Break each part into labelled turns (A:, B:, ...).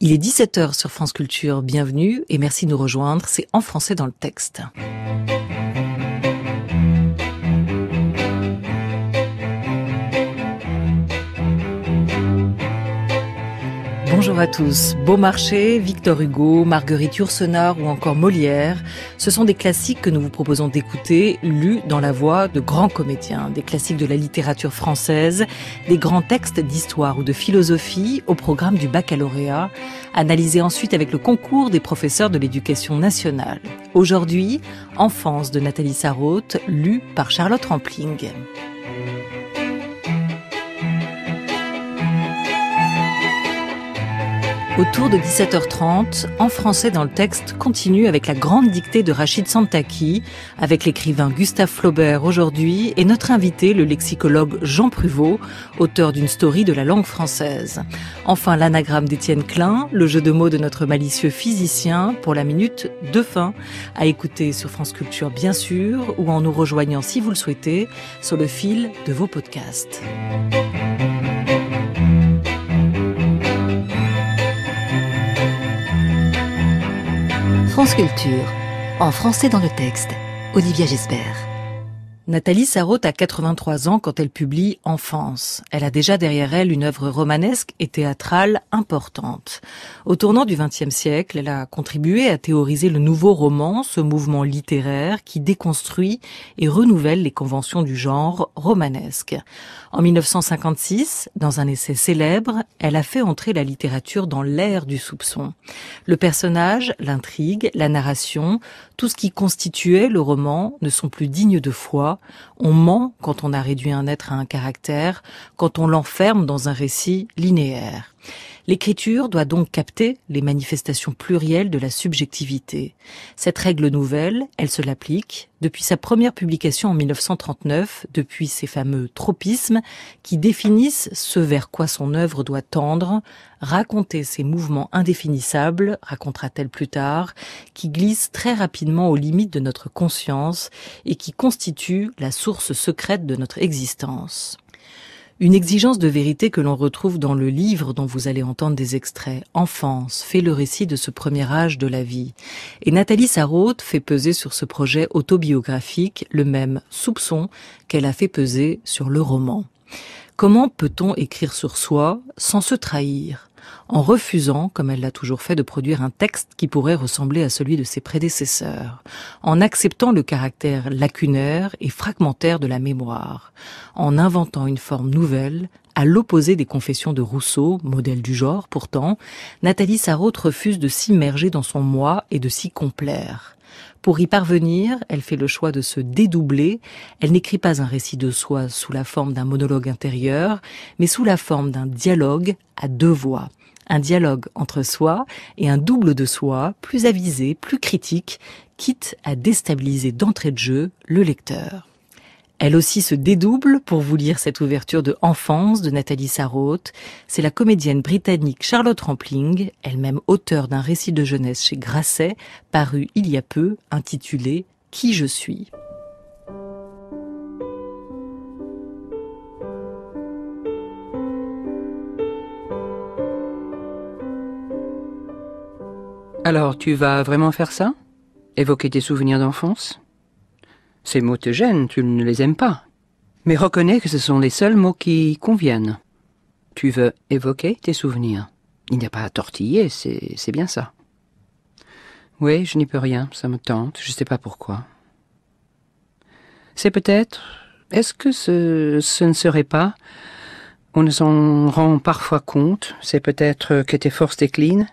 A: Il est 17h sur France Culture, bienvenue et merci de nous rejoindre, c'est en français dans le texte. Bonjour à tous. Beaumarchais, Victor Hugo, Marguerite Yourcenar ou encore Molière, ce sont des classiques que nous vous proposons d'écouter, lus dans la voix de grands comédiens, des classiques de la littérature française, des grands textes d'histoire ou de philosophie au programme du baccalauréat, analysés ensuite avec le concours des professeurs de l'éducation nationale. Aujourd'hui, Enfance de Nathalie Sarraute, lue par Charlotte Rampling. Autour de 17h30, en français dans le texte continue avec la grande dictée de Rachid Santaki, avec l'écrivain Gustave Flaubert aujourd'hui et notre invité, le lexicologue Jean Pruvot, auteur d'une story de la langue française. Enfin, l'anagramme d'Étienne Klein, le jeu de mots de notre malicieux physicien pour la minute de fin, à écouter sur France Culture bien sûr ou en nous rejoignant si vous le souhaitez sur le fil de vos podcasts. France Culture, en français dans le texte, Olivia Gesbert. Nathalie Sarraute a 83 ans quand elle publie Enfance. Elle a déjà derrière elle une œuvre romanesque et théâtrale importante. Au tournant du XXe siècle, elle a contribué à théoriser le nouveau roman, ce mouvement littéraire qui déconstruit et renouvelle les conventions du genre romanesque. En 1956, dans un essai célèbre, elle a fait entrer la littérature dans l'ère du soupçon. Le personnage, l'intrigue, la narration, tout ce qui constituait le roman ne sont plus dignes de foi. On ment quand on a réduit un être à un caractère, quand on l'enferme dans un récit linéaire. L'écriture doit donc capter les manifestations plurielles de la subjectivité. Cette règle nouvelle, elle se l'applique depuis sa première publication en 1939, depuis ses fameux tropismes qui définissent ce vers quoi son œuvre doit tendre, raconter ses mouvements indéfinissables, racontera-t-elle plus tard, qui glissent très rapidement aux limites de notre conscience et qui constituent la source secrète de notre existence. Une exigence de vérité que l'on retrouve dans le livre dont vous allez entendre des extraits. Enfance fait le récit de ce premier âge de la vie. Et Nathalie Sarraute fait peser sur ce projet autobiographique le même soupçon qu'elle a fait peser sur le roman. Comment peut-on écrire sur soi sans se trahir en refusant, comme elle l'a toujours fait, de produire un texte qui pourrait ressembler à celui de ses prédécesseurs, en acceptant le caractère lacunaire et fragmentaire de la mémoire, en inventant une forme nouvelle, à l'opposé des confessions de Rousseau, modèle du genre pourtant, Nathalie Sarraute refuse de s'immerger dans son moi et de s'y complaire. Pour y parvenir, elle fait le choix de se dédoubler. Elle n'écrit pas un récit de soi sous la forme d'un monologue intérieur, mais sous la forme d'un dialogue à deux voix un dialogue entre soi et un double de soi, plus avisé, plus critique, quitte à déstabiliser d'entrée de jeu le lecteur. Elle aussi se dédouble pour vous lire cette ouverture de Enfance de Nathalie Sarraute. C'est la comédienne britannique Charlotte Rampling, elle-même auteure d'un récit de jeunesse chez Grasset, paru il y a peu, intitulé Qui je suis.
B: Alors, tu vas vraiment faire ça Évoquer tes souvenirs d'enfance ces mots te gênent, tu ne les aimes pas. Mais reconnais que ce sont les seuls mots qui conviennent. Tu veux évoquer tes souvenirs. Il n'y a pas à tortiller, c'est bien ça. Oui, je n'y peux rien, ça me tente, je ne sais pas pourquoi. C'est peut-être. Est-ce que ce, ne serait pas. On ne s'en rend parfois compte, c'est peut-être que tes forces déclinent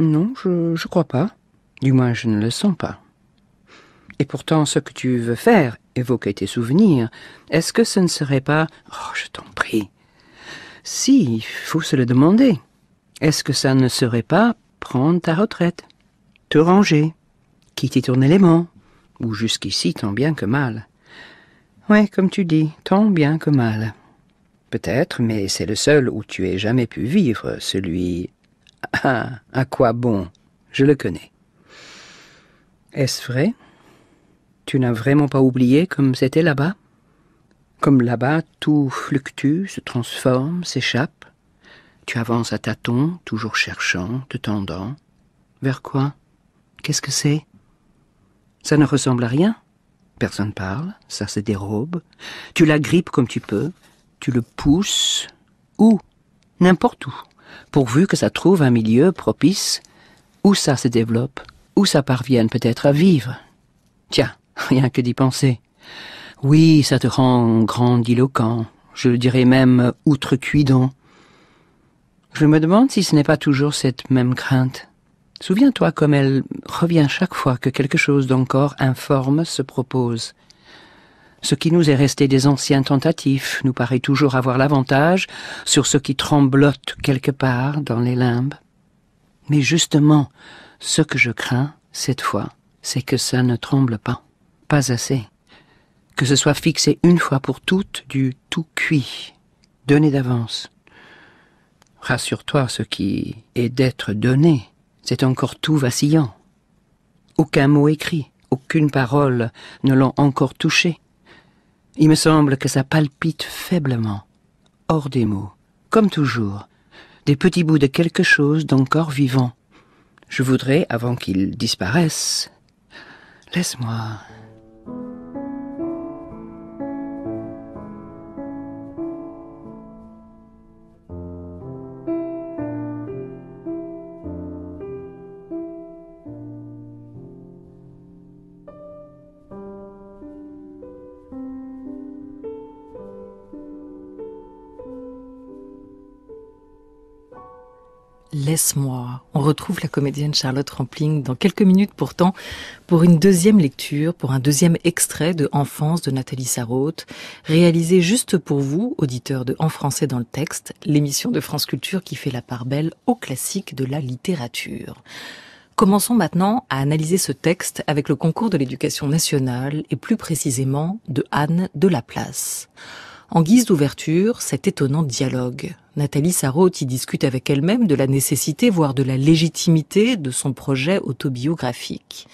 B: Non, je ne crois pas. Du moins, je ne le sens pas. Et pourtant, ce que tu veux faire évoquer tes souvenirs. Est-ce que ce ne serait pas Oh, je t'en prie. Si, il faut se le demander. Est-ce que ça ne serait pas prendre ta retraite, te ranger, quitter ton élément, ou jusqu'ici tant bien que mal Oui, comme tu dis, tant bien que mal. Peut-être, mais c'est le seul où tu aies jamais pu vivre, celui. Ah, à quoi bon Je le connais. Est-ce vrai tu n'as vraiment pas oublié comme c'était là-bas Comme là-bas, tout fluctue, se transforme, s'échappe. Tu avances à tâtons, toujours cherchant, te tendant. Vers quoi Qu'est-ce que c'est Ça ne ressemble à rien. Personne parle, ça se dérobe. Tu la grippes comme tu peux, tu le pousses. Où N'importe où. Pourvu que ça trouve un milieu propice où ça se développe, où ça parvienne peut-être à vivre. Tiens, rien que d'y penser. Oui, ça te rend grandiloquent, je dirais même outrecuidant. Je me demande si ce n'est pas toujours cette même crainte. Souviens-toi comme elle revient chaque fois que quelque chose d'encore informe se propose. Ce qui nous est resté des anciens tentatifs nous paraît toujours avoir l'avantage sur ce qui tremblote quelque part dans les limbes. Mais justement, ce que je crains, cette fois, c'est que ça ne tremble pas pas assez. Que ce soit fixé une fois pour toutes du tout cuit, donné d'avance. Rassure-toi, ce qui est d'être donné, c'est encore tout vacillant. Aucun mot écrit, aucune parole ne l'ont encore touché. Il me semble que ça palpite faiblement, hors des mots, comme toujours, des petits bouts de quelque chose d'encore vivant. Je voudrais, avant qu'il disparaisse... laisse-moi,
A: laisse On retrouve la comédienne Charlotte Rampling dans quelques minutes pourtant pour une deuxième lecture, pour un deuxième extrait de Enfance de Nathalie Sarraute, réalisé juste pour vous, auditeurs de En français dans le texte, l'émission de France Culture qui fait la part belle au classique de la littérature. Commençons maintenant à analyser ce texte avec le concours de l'éducation nationale et plus précisément de Anne de la place. En guise d'ouverture, cet étonnant dialogue. Nathalie Sarraute y discute avec elle-même de la nécessité, voire de la légitimité de son projet autobiographique.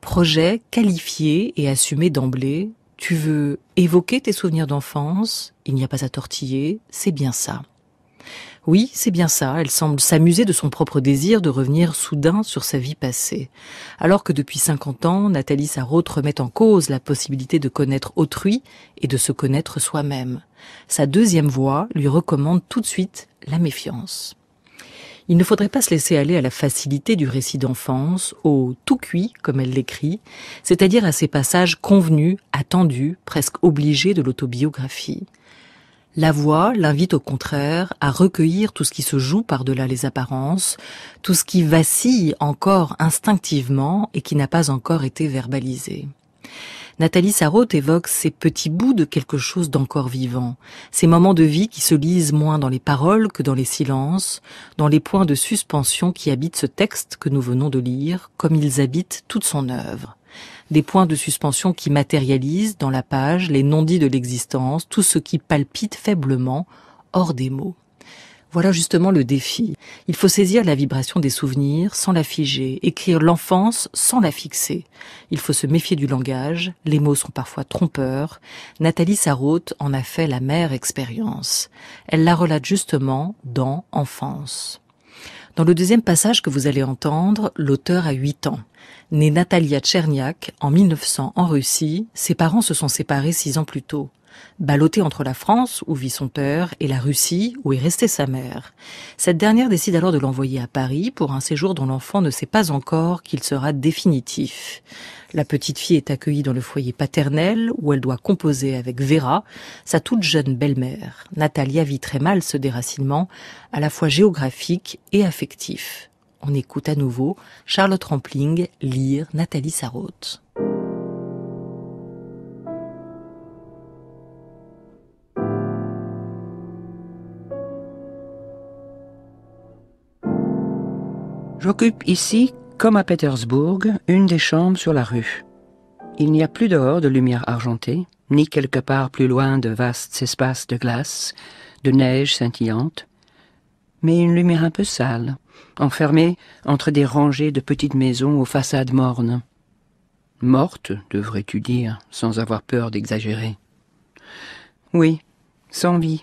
A: Projet qualifié et assumé d'emblée. Tu veux évoquer tes souvenirs d'enfance, il n'y a pas à tortiller, c'est bien ça. Oui, c'est bien ça, elle semble s'amuser de son propre désir de revenir soudain sur sa vie passée. Alors que depuis 50 ans, Nathalie Sarraute remet en cause la possibilité de connaître autrui et de se connaître soi-même. Sa deuxième voix lui recommande tout de suite la méfiance. Il ne faudrait pas se laisser aller à la facilité du récit d'enfance, au tout cuit, comme elle l'écrit, c'est-à-dire à ces passages convenus, attendus, presque obligés de l'autobiographie. La voix l'invite au contraire à recueillir tout ce qui se joue par-delà les apparences, tout ce qui vacille encore instinctivement et qui n'a pas encore été verbalisé. Nathalie Sarraute évoque ces petits bouts de quelque chose d'encore vivant, ces moments de vie qui se lisent moins dans les paroles que dans les silences, dans les points de suspension qui habitent ce texte que nous venons de lire, comme ils habitent toute son œuvre des points de suspension qui matérialisent dans la page les non-dits de l'existence, tout ce qui palpite faiblement hors des mots. Voilà justement le défi. Il faut saisir la vibration des souvenirs sans la figer, écrire l'enfance sans la fixer. Il faut se méfier du langage, les mots sont parfois trompeurs. Nathalie Sarraute en a fait la mère expérience. Elle la relate justement dans Enfance. Dans le deuxième passage que vous allez entendre, l'auteur a 8 ans. Née Natalia Tcherniak en 1900 en Russie, ses parents se sont séparés 6 ans plus tôt ballottée entre la France, où vit son père, et la Russie, où est restée sa mère. Cette dernière décide alors de l'envoyer à Paris pour un séjour dont l'enfant ne sait pas encore qu'il sera définitif. La petite fille est accueillie dans le foyer paternel, où elle doit composer avec Vera, sa toute jeune belle-mère. Natalia vit très mal ce déracinement, à la fois géographique et affectif. On écoute à nouveau Charlotte Rampling lire Nathalie Sarraute.
B: J'occupe ici, comme à Pétersbourg, une des chambres sur la rue. Il n'y a plus dehors de lumière argentée, ni quelque part plus loin de vastes espaces de glace, de neige scintillante, mais une lumière un peu sale, enfermée entre des rangées de petites maisons aux façades mornes. Mortes, devrais-tu dire, sans avoir peur d'exagérer. Oui, sans vie.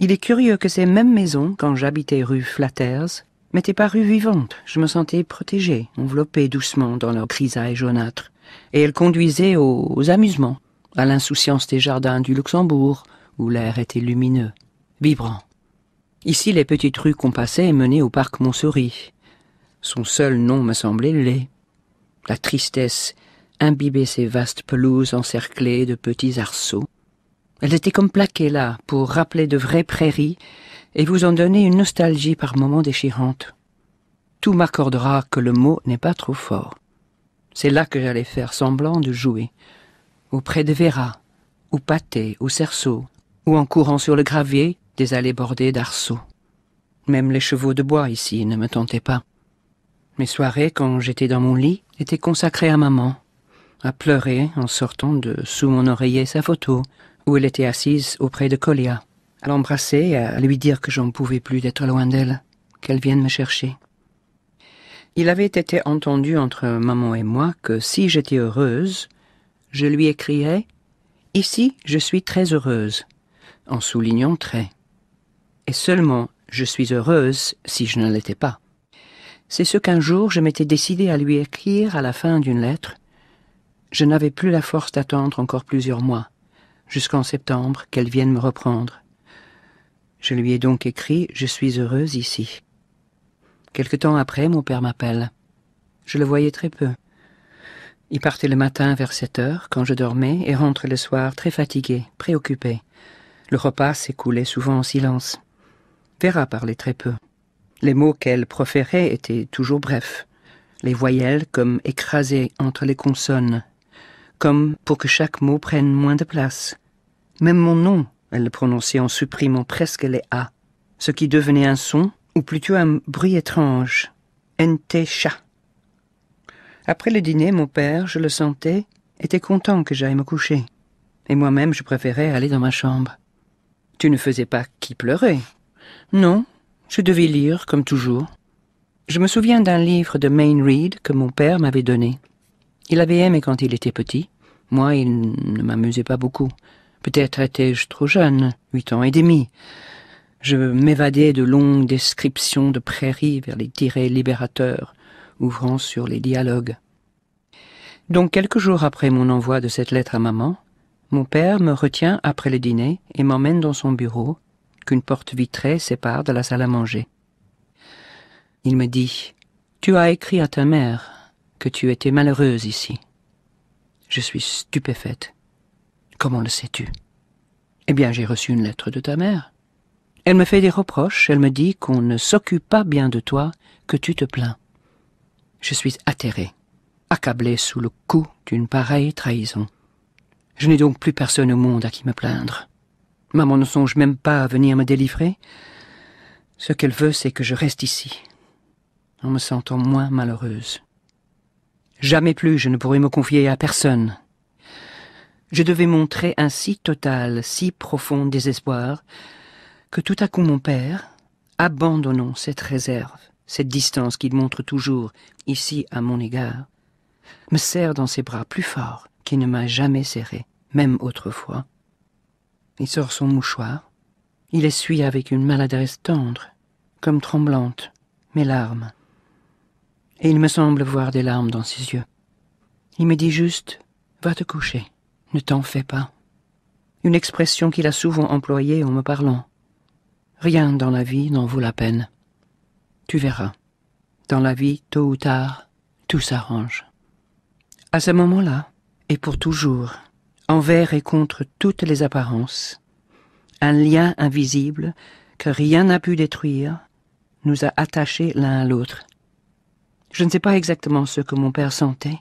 B: Il est curieux que ces mêmes maisons, quand j'habitais rue Flatters, m'étaient parues vivantes, Je me sentais protégée, enveloppée doucement dans leur grisaille jaunâtre. Et elles conduisaient aux, amusements, à l'insouciance des jardins du Luxembourg, où l'air était lumineux, vibrant. Ici, les petites rues qu'on passait menaient au parc Montsouris. Son seul nom me semblait laid. La tristesse imbibait ces vastes pelouses encerclées de petits arceaux. Elles étaient comme plaquées là pour rappeler de vraies prairies et vous en donner une nostalgie par moments déchirante. Tout m'accordera que le mot n'est pas trop fort. C'est là que j'allais faire semblant de jouer, auprès de Vera, ou Pâté, ou Cerceau, ou en courant sur le gravier des allées bordées d'arceaux. Même les chevaux de bois ici ne me tentaient pas. Mes soirées, quand j'étais dans mon lit, étaient consacrées à maman, à pleurer en sortant de sous mon oreiller sa photo, où elle était assise auprès de Colia à l'embrasser, à lui dire que j'en pouvais plus d'être loin d'elle, qu'elle vienne me chercher. Il avait été entendu entre maman et moi que si j'étais heureuse, je lui écrirais Ici, je suis très heureuse, en soulignant très. Et seulement, je suis heureuse si je ne l'étais pas. C'est ce qu'un jour je m'étais décidé à lui écrire à la fin d'une lettre. Je n'avais plus la force d'attendre encore plusieurs mois, jusqu'en septembre, qu'elle vienne me reprendre. Je lui ai donc écrit Je suis heureuse ici. Quelque temps après, mon père m'appelle. Je le voyais très peu. Il partait le matin vers sept heures, quand je dormais, et rentrait le soir très fatigué, préoccupé. Le repas s'écoulait souvent en silence. Vera parlait très peu. Les mots qu'elle proférait étaient toujours brefs, les voyelles comme écrasées entre les consonnes, comme pour que chaque mot prenne moins de place. Même mon nom elle le prononçait en supprimant presque les A, ce qui devenait un son, ou plutôt un bruit étrange. Ntcha. Après le dîner, mon père, je le sentais, était content que j'aille me coucher. Et moi-même, je préférais aller dans ma chambre. Tu ne faisais pas qui pleurait. Non, je devais lire, comme toujours. Je me souviens d'un livre de Main Reed que mon père m'avait donné. Il avait aimé quand il était petit. Moi, il ne m'amusait pas beaucoup. Peut-être étais-je trop jeune, huit ans et demi. Je m'évadais de longues descriptions de prairies vers les tirets libérateurs, ouvrant sur les dialogues. Donc quelques jours après mon envoi de cette lettre à maman, mon père me retient après le dîner et m'emmène dans son bureau, qu'une porte vitrée sépare de la salle à manger. Il me dit Tu as écrit à ta mère que tu étais malheureuse ici. Je suis stupéfaite. Comment le sais-tu Eh bien, j'ai reçu une lettre de ta mère. Elle me fait des reproches, elle me dit qu'on ne s'occupe pas bien de toi, que tu te plains. Je suis atterré, accablé sous le coup d'une pareille trahison. Je n'ai donc plus personne au monde à qui me plaindre. Maman ne songe même pas à venir me délivrer. Ce qu'elle veut, c'est que je reste ici, en me sentant moins malheureuse. Jamais plus je ne pourrai me confier à personne, je devais montrer un si total, si profond désespoir, que tout à coup mon père, abandonnant cette réserve, cette distance qu'il montre toujours ici à mon égard, me serre dans ses bras plus fort qu'il ne m'a jamais serré, même autrefois. Il sort son mouchoir, il essuie avec une maladresse tendre, comme tremblante, mes larmes. Et il me semble voir des larmes dans ses yeux. Il me dit juste Va te coucher. Ne t'en fais pas. Une expression qu'il a souvent employée en me parlant. Rien dans la vie n'en vaut la peine. Tu verras. Dans la vie, tôt ou tard, tout s'arrange. À ce moment-là, et pour toujours, envers et contre toutes les apparences, un lien invisible que rien n'a pu détruire nous a attachés l'un à l'autre. Je ne sais pas exactement ce que mon père sentait,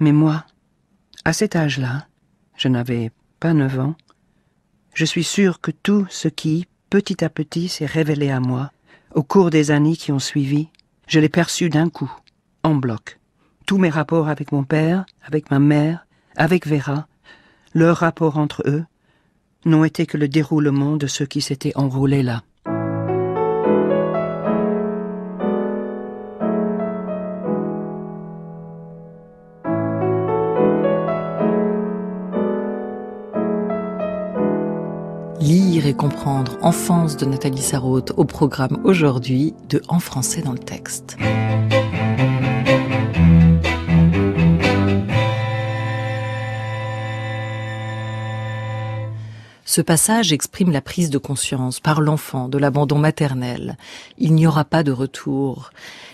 B: mais moi, à cet âge-là, je n'avais pas neuf ans, je suis sûr que tout ce qui, petit à petit, s'est révélé à moi, au cours des années qui ont suivi, je l'ai perçu d'un coup, en bloc. Tous mes rapports avec mon père, avec ma mère, avec Vera, leurs rapports entre eux, n'ont été que le déroulement de ce qui s'était enroulé là.
A: comprendre Enfance de Nathalie Sarraute au programme aujourd'hui de En français dans le texte. Ce passage exprime la prise de conscience par l'enfant de l'abandon maternel. Il n'y aura pas de retour.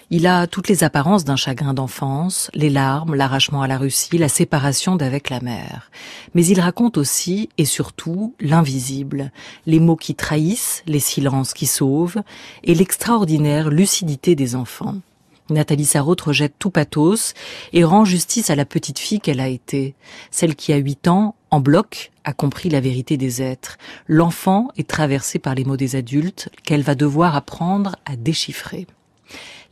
A: Il a toutes les apparences d'un chagrin d'enfance, les larmes, l'arrachement à la Russie, la séparation d'avec la mère. Mais il raconte aussi et surtout l'invisible, les mots qui trahissent, les silences qui sauvent et l'extraordinaire lucidité des enfants. Nathalie Sarraute rejette tout pathos et rend justice à la petite fille qu'elle a été, celle qui à huit ans, en bloc, a compris la vérité des êtres. L'enfant est traversé par les mots des adultes qu'elle va devoir apprendre à déchiffrer.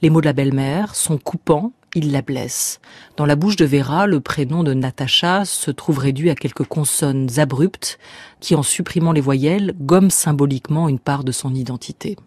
A: Les mots de la belle-mère sont coupants, ils la blessent. Dans la bouche de Vera, le prénom de Natacha se trouve réduit à quelques consonnes abruptes qui, en supprimant les voyelles, gomment symboliquement une part de son identité.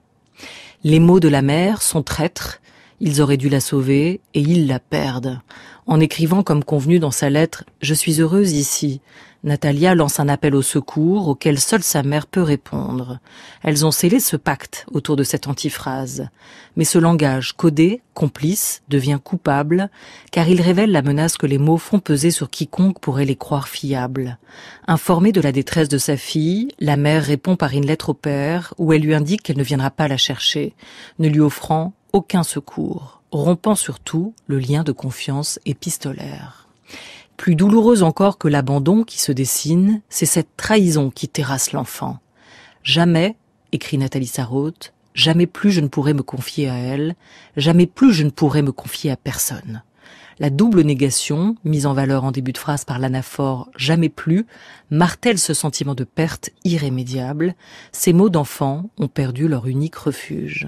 A: Les mots de la mère sont traîtres, ils auraient dû la sauver et ils la perdent. En écrivant comme convenu dans sa lettre ⁇ Je suis heureuse ici ⁇ Natalia lance un appel au secours auquel seule sa mère peut répondre. Elles ont scellé ce pacte autour de cette antiphrase. Mais ce langage codé, complice, devient coupable, car il révèle la menace que les mots font peser sur quiconque pourrait les croire fiables. Informée de la détresse de sa fille, la mère répond par une lettre au père, où elle lui indique qu'elle ne viendra pas la chercher, ne lui offrant aucun secours, rompant surtout le lien de confiance épistolaire. Plus douloureuse encore que l'abandon qui se dessine, c'est cette trahison qui terrasse l'enfant. Jamais, écrit Nathalie Sarraute, jamais plus je ne pourrai me confier à elle, jamais plus je ne pourrai me confier à personne. La double négation, mise en valeur en début de phrase par l'anaphore jamais plus, martèle ce sentiment de perte irrémédiable. Ces mots d'enfant ont perdu leur unique refuge.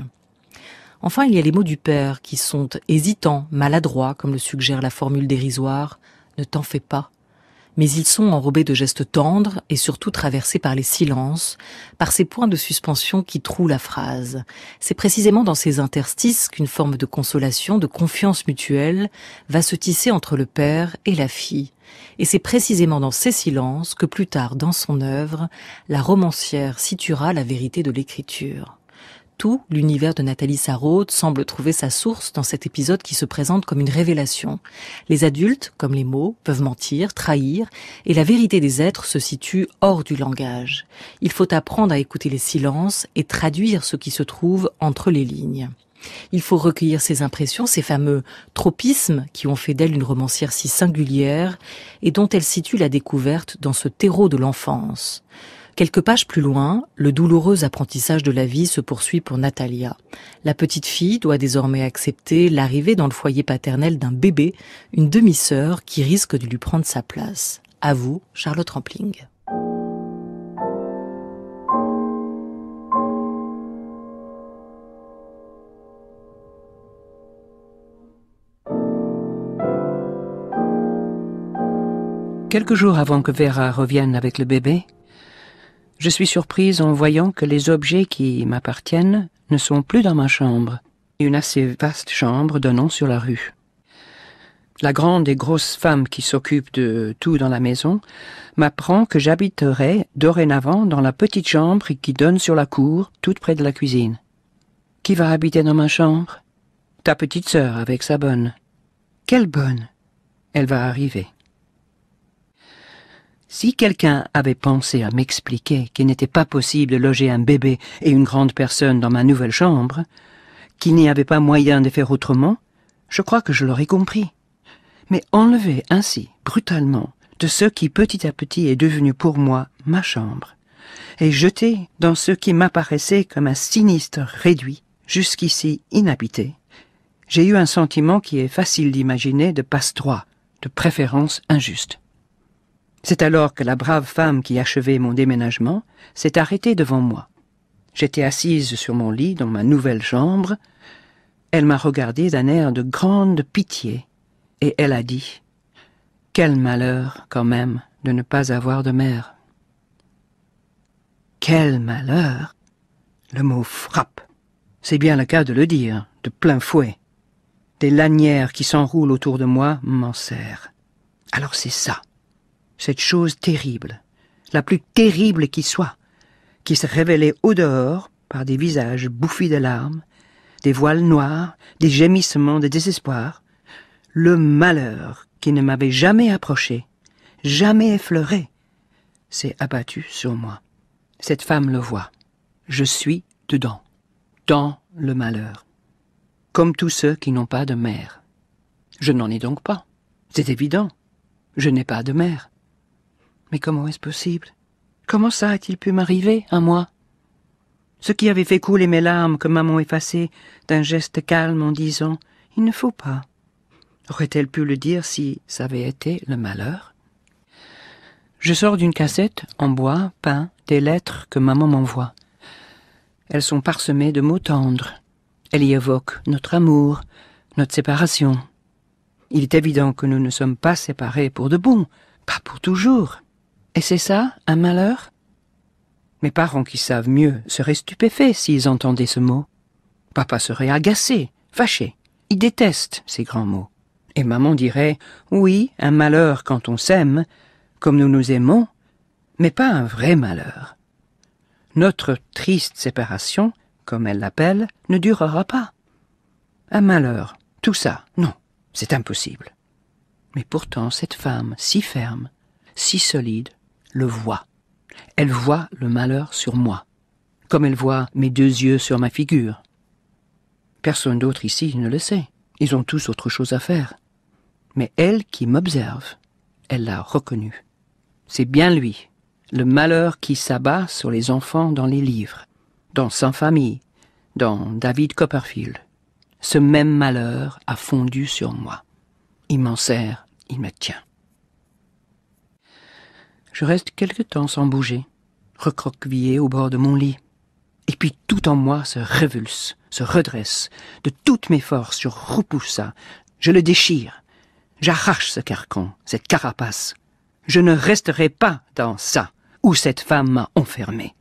A: Enfin, il y a les mots du père qui sont hésitants, maladroits, comme le suggère la formule dérisoire, ne t'en fais pas. Mais ils sont enrobés de gestes tendres et surtout traversés par les silences, par ces points de suspension qui trouent la phrase. C'est précisément dans ces interstices qu'une forme de consolation, de confiance mutuelle va se tisser entre le père et la fille. Et c'est précisément dans ces silences que plus tard dans son œuvre, la romancière situera la vérité de l'écriture tout l'univers de Nathalie Sarraute semble trouver sa source dans cet épisode qui se présente comme une révélation. Les adultes, comme les mots, peuvent mentir, trahir, et la vérité des êtres se situe hors du langage. Il faut apprendre à écouter les silences et traduire ce qui se trouve entre les lignes. Il faut recueillir ces impressions, ces fameux tropismes qui ont fait d'elle une romancière si singulière et dont elle situe la découverte dans ce terreau de l'enfance. Quelques pages plus loin, le douloureux apprentissage de la vie se poursuit pour Natalia. La petite fille doit désormais accepter l'arrivée dans le foyer paternel d'un bébé, une demi-sœur qui risque de lui prendre sa place. À vous, Charlotte Rampling.
B: Quelques jours avant que Vera revienne avec le bébé, je suis surprise en voyant que les objets qui m'appartiennent ne sont plus dans ma chambre, une assez vaste chambre donnant sur la rue. La grande et grosse femme qui s'occupe de tout dans la maison m'apprend que j'habiterai dorénavant dans la petite chambre qui donne sur la cour, toute près de la cuisine. Qui va habiter dans ma chambre Ta petite sœur avec sa bonne. Quelle bonne Elle va arriver. Si quelqu'un avait pensé à m'expliquer qu'il n'était pas possible de loger un bébé et une grande personne dans ma nouvelle chambre, qu'il n'y avait pas moyen de faire autrement, je crois que je l'aurais compris. Mais enlevé ainsi, brutalement, de ce qui petit à petit est devenu pour moi ma chambre, et jeté dans ce qui m'apparaissait comme un sinistre réduit, jusqu'ici inhabité, j'ai eu un sentiment qui est facile d'imaginer de passe-droit, de préférence injuste. C'est alors que la brave femme qui achevait mon déménagement s'est arrêtée devant moi. J'étais assise sur mon lit dans ma nouvelle chambre. Elle m'a regardée d'un air de grande pitié, et elle a dit Quel malheur, quand même, de ne pas avoir de mère. Quel malheur Le mot frappe. C'est bien le cas de le dire, de plein fouet. Des lanières qui s'enroulent autour de moi m'en serrent. Alors c'est ça, cette chose terrible, la plus terrible qui soit, qui se révélait au dehors par des visages bouffis de larmes, des voiles noirs, des gémissements de désespoir, le malheur qui ne m'avait jamais approché, jamais effleuré, s'est abattu sur moi. Cette femme le voit. Je suis dedans, dans le malheur, comme tous ceux qui n'ont pas de mère. Je n'en ai donc pas. C'est évident. Je n'ai pas de mère. Mais comment est-ce possible Comment ça a-t-il pu m'arriver, à moi Ce qui avait fait couler mes larmes que maman effaçait d'un geste calme en disant Il ne faut pas. Aurait-elle pu le dire si ça avait été le malheur Je sors d'une cassette en bois peint des lettres que maman m'envoie. Elles sont parsemées de mots tendres. Elles y évoquent notre amour, notre séparation. Il est évident que nous ne sommes pas séparés pour de bon, pas pour toujours. Et c'est ça, un malheur Mes parents qui savent mieux seraient stupéfaits s'ils entendaient ce mot. Papa serait agacé, fâché. Il déteste ces grands mots. Et maman dirait Oui, un malheur quand on s'aime, comme nous nous aimons, mais pas un vrai malheur. Notre triste séparation, comme elle l'appelle, ne durera pas. Un malheur, tout ça, non, c'est impossible. Mais pourtant cette femme, si ferme, si solide, le voit. Elle voit le malheur sur moi, comme elle voit mes deux yeux sur ma figure. Personne d'autre ici ne le sait. Ils ont tous autre chose à faire. Mais elle qui m'observe, elle l'a reconnu. C'est bien lui, le malheur qui s'abat sur les enfants dans les livres, dans saint famille, dans David Copperfield. Ce même malheur a fondu sur moi. Il m'en sert, il me tient. Je reste quelque temps sans bouger, recroquevillé au bord de mon lit. Et puis tout en moi se révulse, se redresse. De toutes mes forces, je repousse ça. Je le déchire. J'arrache ce carcan, cette carapace. Je ne resterai pas dans ça, où cette femme m'a enfermé.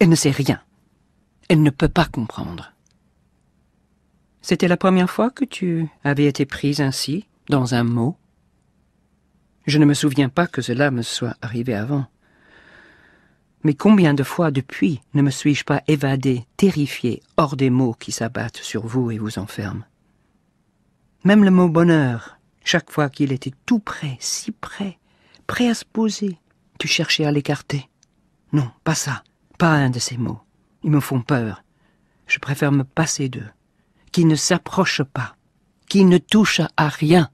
B: Elle ne sait rien. Elle ne peut pas comprendre. C'était la première fois que tu avais été prise ainsi, dans un mot je ne me souviens pas que cela me soit arrivé avant. Mais combien de fois depuis ne me suis-je pas évadé, terrifié, hors des mots qui s'abattent sur vous et vous enferment Même le mot bonheur, chaque fois qu'il était tout près, si près, prêt à se poser, tu cherchais à l'écarter. Non, pas ça, pas un de ces mots. Ils me font peur. Je préfère me passer d'eux. Qu'ils ne s'approchent pas, qu'ils ne touchent à rien.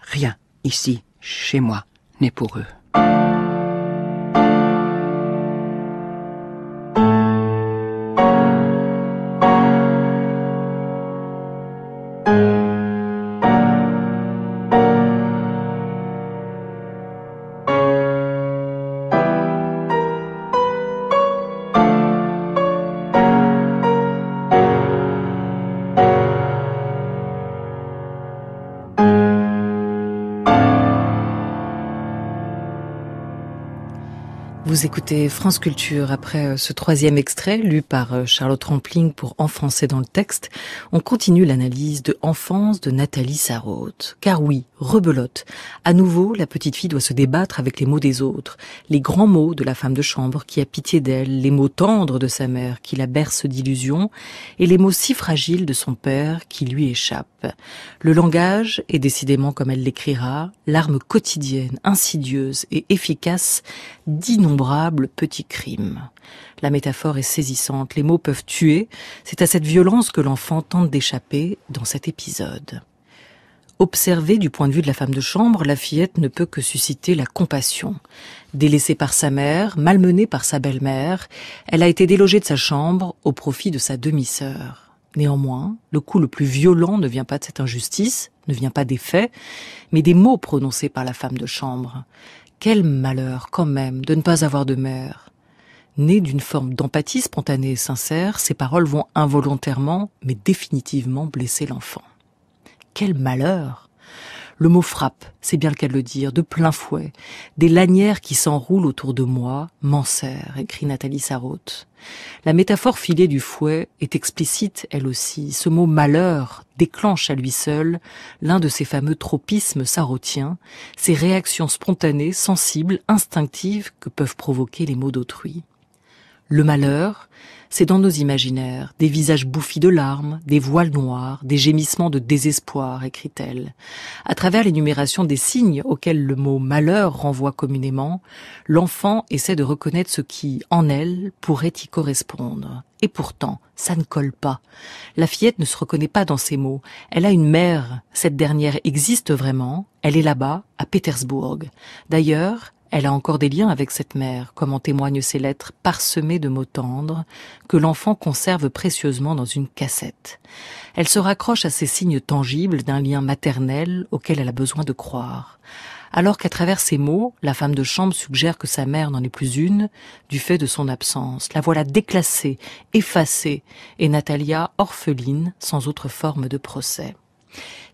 B: Rien, ici, chez moi n'est pour eux.
A: Vous écoutez France Culture après euh, ce troisième extrait lu par euh, Charlotte Rampling pour En français dans le texte. On continue l'analyse de Enfance de Nathalie Sarraute. Car oui, rebelote. À nouveau, la petite fille doit se débattre avec les mots des autres, les grands mots de la femme de chambre qui a pitié d'elle, les mots tendres de sa mère qui la berce d'illusions et les mots si fragiles de son père qui lui échappent. Le langage est décidément, comme elle l'écrira, l'arme quotidienne, insidieuse et efficace d'innombrables petit crime. La métaphore est saisissante, les mots peuvent tuer, c'est à cette violence que l'enfant tente d'échapper dans cet épisode. Observée du point de vue de la femme de chambre, la fillette ne peut que susciter la compassion. Délaissée par sa mère, malmenée par sa belle-mère, elle a été délogée de sa chambre au profit de sa demi-sœur. Néanmoins, le coup le plus violent ne vient pas de cette injustice, ne vient pas des faits, mais des mots prononcés par la femme de chambre. Quel malheur quand même de ne pas avoir de mère. Née d'une forme d'empathie spontanée et sincère, ces paroles vont involontairement mais définitivement blesser l'enfant. Quel malheur le mot frappe, c'est bien le cas de le dire, de plein fouet. Des lanières qui s'enroulent autour de moi m'enserrent, écrit Nathalie Sarraute. La métaphore filée du fouet est explicite, elle aussi. Ce mot malheur déclenche à lui seul l'un de ces fameux tropismes sarrotiens, ces réactions spontanées, sensibles, instinctives que peuvent provoquer les mots d'autrui. Le malheur, c'est dans nos imaginaires, des visages bouffis de larmes, des voiles noirs, des gémissements de désespoir, écrit-elle. À travers l'énumération des signes auxquels le mot malheur renvoie communément, l'enfant essaie de reconnaître ce qui, en elle, pourrait y correspondre. Et pourtant, ça ne colle pas. La fillette ne se reconnaît pas dans ces mots. Elle a une mère. Cette dernière existe vraiment. Elle est là-bas, à Pétersbourg. D'ailleurs, elle a encore des liens avec cette mère, comme en témoignent ses lettres parsemées de mots tendres que l'enfant conserve précieusement dans une cassette. Elle se raccroche à ces signes tangibles d'un lien maternel auquel elle a besoin de croire. Alors qu'à travers ces mots, la femme de chambre suggère que sa mère n'en est plus une du fait de son absence. La voilà déclassée, effacée, et Natalia orpheline sans autre forme de procès.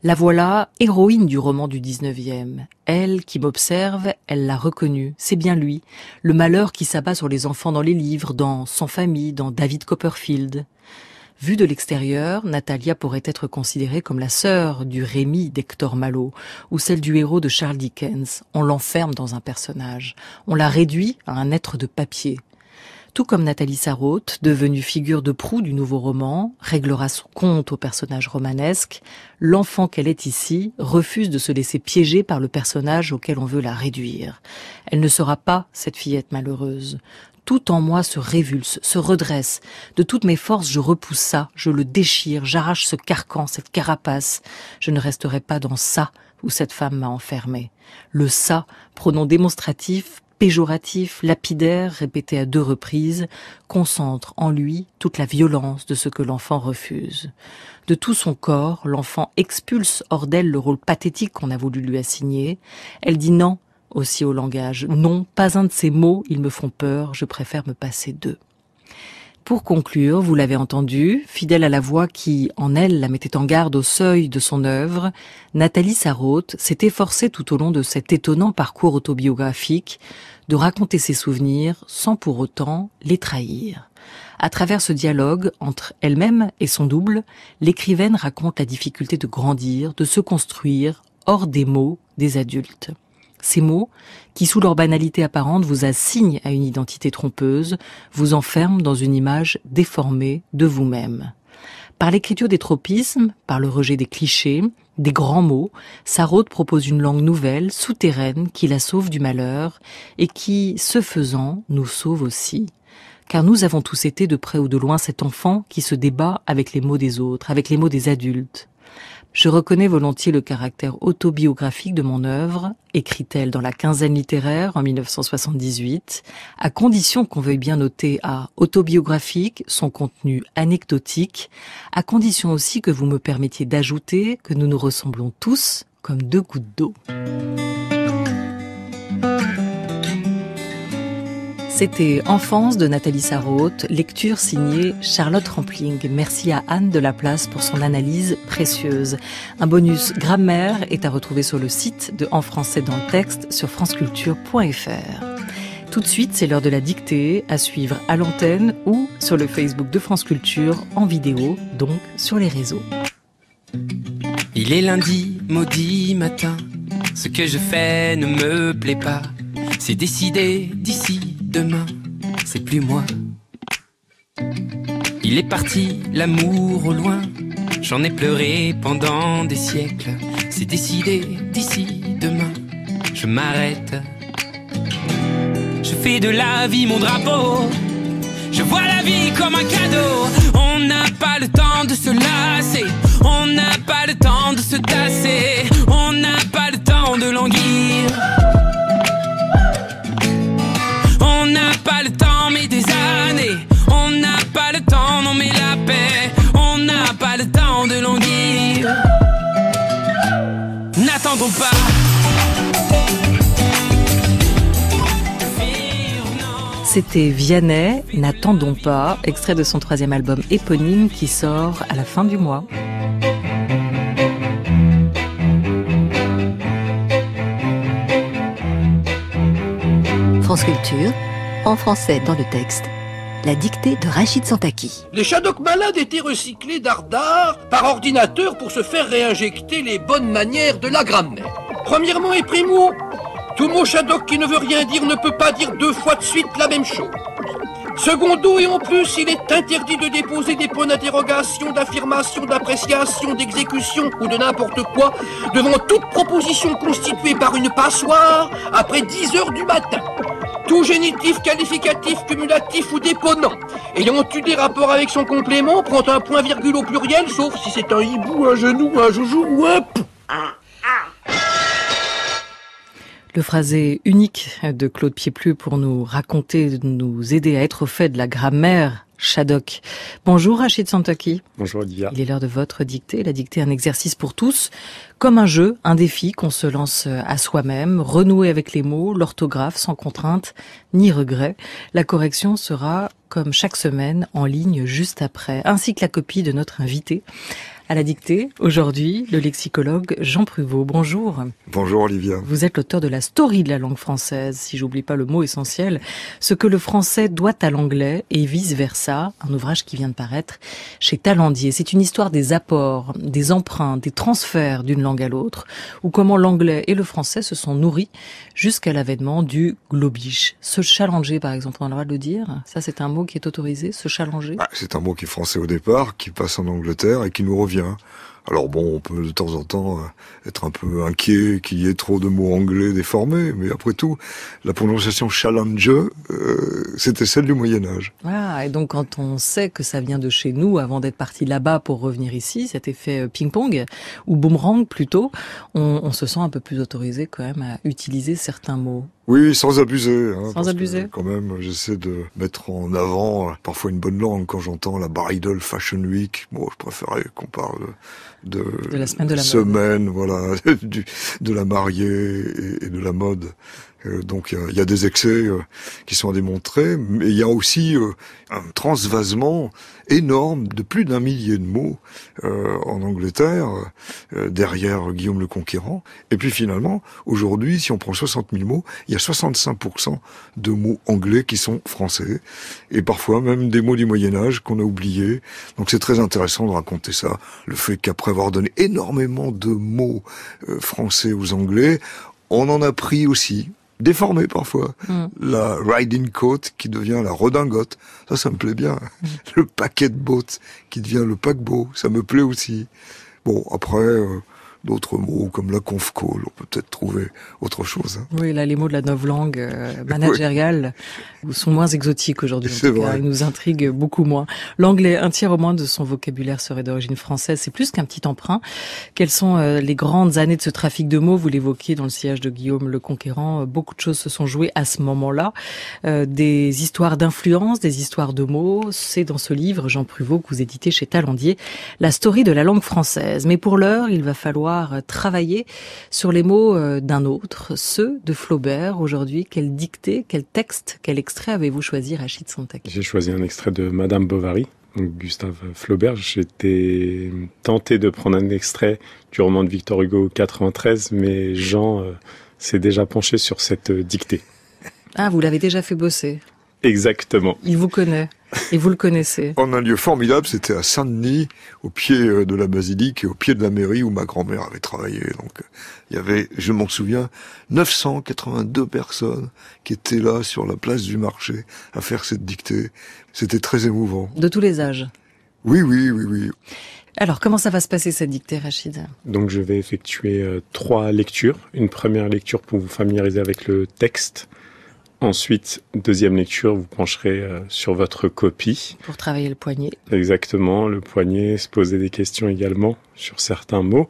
A: La voilà, héroïne du roman du 19e. Elle, qui m'observe, elle l'a reconnu. C'est bien lui. Le malheur qui s'abat sur les enfants dans les livres, dans Sans famille, dans David Copperfield. Vu de l'extérieur, Natalia pourrait être considérée comme la sœur du Rémi d'Hector Malo, ou celle du héros de Charles Dickens. On l'enferme dans un personnage. On la réduit à un être de papier tout comme Nathalie Sarraute, devenue figure de proue du nouveau roman, réglera son compte au personnage romanesque, l'enfant qu'elle est ici refuse de se laisser piéger par le personnage auquel on veut la réduire. Elle ne sera pas cette fillette malheureuse tout en moi se révulse, se redresse. De toutes mes forces, je repousse ça, je le déchire, j'arrache ce carcan, cette carapace. Je ne resterai pas dans ça où cette femme m'a enfermée. Le ça, pronom démonstratif, péjoratif, lapidaire, répété à deux reprises, concentre en lui toute la violence de ce que l'enfant refuse. De tout son corps, l'enfant expulse hors d'elle le rôle pathétique qu'on a voulu lui assigner. Elle dit non aussi au langage. Non, pas un de ces mots, ils me font peur, je préfère me passer d'eux. Pour conclure, vous l'avez entendu, fidèle à la voix qui, en elle, la mettait en garde au seuil de son œuvre, Nathalie Sarraute s'est efforcée tout au long de cet étonnant parcours autobiographique de raconter ses souvenirs sans pour autant les trahir. À travers ce dialogue entre elle-même et son double, l'écrivaine raconte la difficulté de grandir, de se construire hors des mots des adultes. Ces mots, qui sous leur banalité apparente vous assignent à une identité trompeuse, vous enferment dans une image déformée de vous-même. Par l'écriture des tropismes, par le rejet des clichés, des grands mots, Sarraute propose une langue nouvelle, souterraine, qui la sauve du malheur et qui, ce faisant, nous sauve aussi. Car nous avons tous été de près ou de loin cet enfant qui se débat avec les mots des autres, avec les mots des adultes. Je reconnais volontiers le caractère autobiographique de mon œuvre, écrit-elle dans la quinzaine littéraire en 1978, à condition qu'on veuille bien noter à autobiographique son contenu anecdotique, à condition aussi que vous me permettiez d'ajouter que nous nous ressemblons tous comme deux gouttes d'eau. C'était Enfance de Nathalie Sarraute, lecture signée Charlotte Rampling. Merci à Anne de la Place pour son analyse précieuse. Un bonus grammaire est à retrouver sur le site de En français dans le texte sur franceculture.fr. Tout de suite, c'est l'heure de la dictée, à suivre à l'antenne ou sur le Facebook de France Culture, en vidéo, donc sur les réseaux. Il est lundi, maudit matin,
B: ce que je fais ne me plaît
A: pas. C'est décidé d'ici demain, c'est plus moi. Il est parti, l'amour au loin. J'en ai pleuré pendant des siècles. C'est décidé d'ici demain, je m'arrête. Je fais de la vie mon drapeau.
B: Je vois la vie comme un cadeau. On n'a pas le temps de se lasser. On n'a pas le temps de se tasser. On n'a pas le temps de languir pas le temps, mais des années. On n'a pas le temps, non mais la paix. On n'a pas le temps de languir. N'attendons pas.
A: C'était Vianney, N'attendons pas, extrait de son troisième album éponyme qui sort à la fin du mois. France Culture en français dans le texte, la dictée de Rachid Santaki.
C: Les Shadok malades étaient recyclés d'ardar par ordinateur pour se faire réinjecter les bonnes manières de la grammaire. Premièrement et primo, tout mot Shadok qui ne veut rien dire ne peut pas dire deux fois de suite la même chose. Secondo, et en plus, il est interdit de déposer des points d'interrogation, d'affirmation, d'appréciation, d'exécution ou de n'importe quoi devant toute proposition constituée par une passoire après 10 heures du matin. Tout génitif, qualificatif, cumulatif ou déponant ayant eu des rapports avec son complément prend un point virgule au pluriel, sauf si c'est un hibou, un genou,
A: un joujou ou un Le phrasé unique de Claude Pieplu pour nous raconter, nous aider à être au fait de la grammaire Shadok. Bonjour Rachid Santoki Bonjour Olivia. Il est l'heure de votre dictée, la dictée un exercice pour tous, comme un jeu, un défi qu'on se lance euh, à soi-même, renouer avec les mots, l'orthographe sans contrainte ni regret. La correction sera comme chaque semaine en ligne juste après, ainsi que la copie de notre invité à la dictée aujourd'hui le lexicologue Jean Pruvot. Bonjour.
C: Bonjour Olivia.
A: Vous êtes l'auteur de la story de la langue française, si j'oublie pas le mot essentiel, ce que le français doit à l'anglais et vice-versa, un ouvrage qui vient de paraître chez Talendier. C'est une histoire des apports, des emprunts, des transferts d'une langue à l'autre, ou comment l'anglais et le français se sont nourris jusqu'à l'avènement du globish. Se challenger par exemple, on a le droit de le dire, ça c'est un mot qui est autorisé, se challenger ah,
C: C'est un mot qui est français au départ, qui passe en Angleterre et qui nous revient Hein. Alors bon, on peut de temps en temps euh, être un peu inquiet qu'il y ait trop de mots anglais déformés, mais après tout, la prononciation challenge, euh, c'était celle du Moyen Âge.
A: Ah, et donc quand on sait que ça vient de chez nous, avant d'être parti là-bas pour revenir ici, cet effet euh, ping-pong, ou boomerang plutôt, on se sent un peu plus autorisé quand même à utiliser certains
D: mots.
C: Oui, sans abuser. Hein, sans abuser. quand même, j'essaie de mettre en avant euh, parfois une bonne langue quand j'entends la Bar Fashion Week. Bon, je préférais qu'on parle de, la semaine de la voilà, de la mariée et de la mode. Euh, donc euh, il y, a des excès euh, qui sont démontrés, mais il y a aussi un transvasement énorme de plus d'un millier de mots en Angleterre, derrière Guillaume le Conquérant. Et puis finalement, aujourd'hui, si on prend 60 000 mots, il y a 65% de mots anglais qui sont français, et parfois même des mots du Moyen Âge qu'on a oubliés. Donc c'est très intéressant de raconter ça. Le fait qu'après avoir donné énormément de mots français aux Anglais, on en a pris aussi Déformé, parfois. Mm. La riding coat qui devient la redingote, ça, ça me plaît bien. Mm. Le paquet de bottes qui devient le paquebot, ça me plaît aussi. Bon, après, euh, d'autres mots comme la conf call. On peut peut-être trouver autre chose. Hein.
A: Oui, là, les mots de la nouvelle langue euh, managériale sont moins exotiques aujourd'hui. Ils nous intriguent beaucoup moins. L'anglais, un tiers au moins de son vocabulaire serait d'origine française. C'est plus qu'un petit emprunt. Quelles sont euh, les grandes années de ce trafic de mots Vous l'évoquiez dans le sillage de Guillaume le Conquérant. Euh, beaucoup de choses se sont jouées à ce moment-là. des histoires d'influence, des histoires de mots. C'est dans ce livre, Jean Pruvot, que vous éditez chez Talandier, la story de la langue française. Mais pour l'heure, il va falloir travailler sur les mots euh, d'un autre, ceux de Flaubert aujourd'hui. Quelle dictée, quel texte, quel extrait avez-vous choisi, Rachid Santak
E: J'ai choisi un extrait de Madame Bovary. Gustave Flaubert, j'étais tenté de prendre un extrait du roman de Victor Hugo 93, mais Jean euh, s'est déjà penché sur cette
C: dictée.
A: Ah, vous l'avez déjà fait bosser.
C: Exactement.
A: Il vous connaît. Et vous
C: le connaissez En un lieu formidable, c'était à Saint-Denis, au pied euh, de la basilique et au pied de la mairie où ma grand-mère avait travaillé. Donc euh, il y avait, je m'en souviens, 982 personnes qui étaient là sur la place du marché à faire cette dictée. C'était très émouvant.
A: De tous les âges
C: Oui, oui, oui, oui.
A: Alors, comment ça va se passer cette dictée, Rachid
E: Donc, je vais effectuer euh, trois lectures. Une première lecture pour vous familiariser avec le texte, Ensuite, deuxième lecture, vous pencherez euh, sur votre copie.
A: Pour travailler le poignet.
E: Exactement, le poignet, se poser des questions également sur certains mots.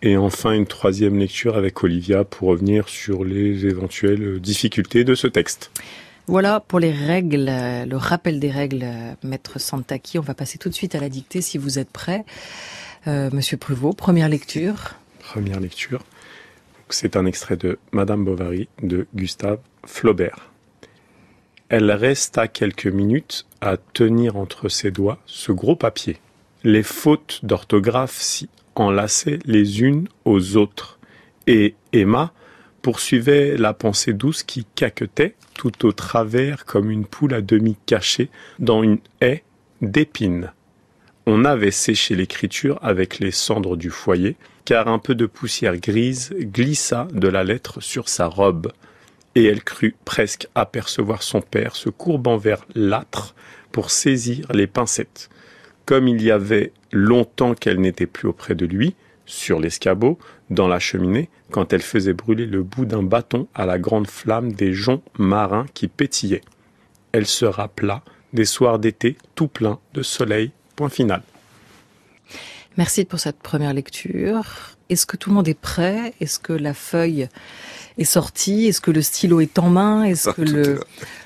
E: Et enfin, une troisième lecture avec Olivia pour revenir sur les éventuelles difficultés de ce texte.
A: Voilà pour les règles, euh, le rappel des règles, euh, Maître Santaki. On va passer tout de suite à la dictée si vous êtes prêt. Monsieur Pruvot, première lecture.
E: Première lecture. C'est un extrait de Madame Bovary de Gustave Flaubert. Elle resta quelques minutes à tenir entre ses doigts ce gros papier, les fautes d'orthographe s'y enlaçaient les unes aux autres, et Emma poursuivait la pensée douce qui caquetait tout au travers comme une poule à demi cachée dans une haie d'épines. On avait séché l'écriture avec les cendres du foyer, car un peu de poussière grise glissa de la lettre sur sa robe et elle crut presque apercevoir son père se courbant vers l'âtre pour saisir les pincettes. Comme il y avait longtemps qu'elle n'était plus auprès de lui, sur l'escabeau, dans la cheminée, quand elle faisait brûler le bout d'un bâton à la grande flamme des joncs marins qui pétillaient. Elle se rappela des soirs d'été tout pleins de soleil. Point final.
A: Merci pour cette première lecture. Est-ce que tout le monde est prêt Est-ce que la feuille est sorti Est-ce que le stylo est en main Est-ce ah, que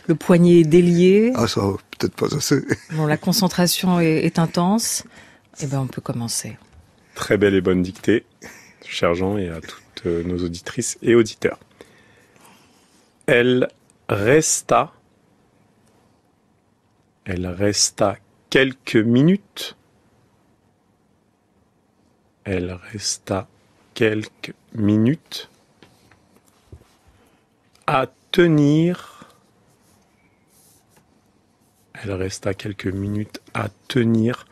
A: le, poignet est délié
C: Ah, ça, peut-être pas assez.
A: Bon, la concentration est, intense. Eh bien, on peut commencer.
C: Très belle et bonne
E: dictée, cher Jean, et à toutes euh, nos auditrices et auditeurs. Elle resta. Elle resta quelques minutes. Elle resta quelques minutes tenir. Elle resta quelques minutes à tenir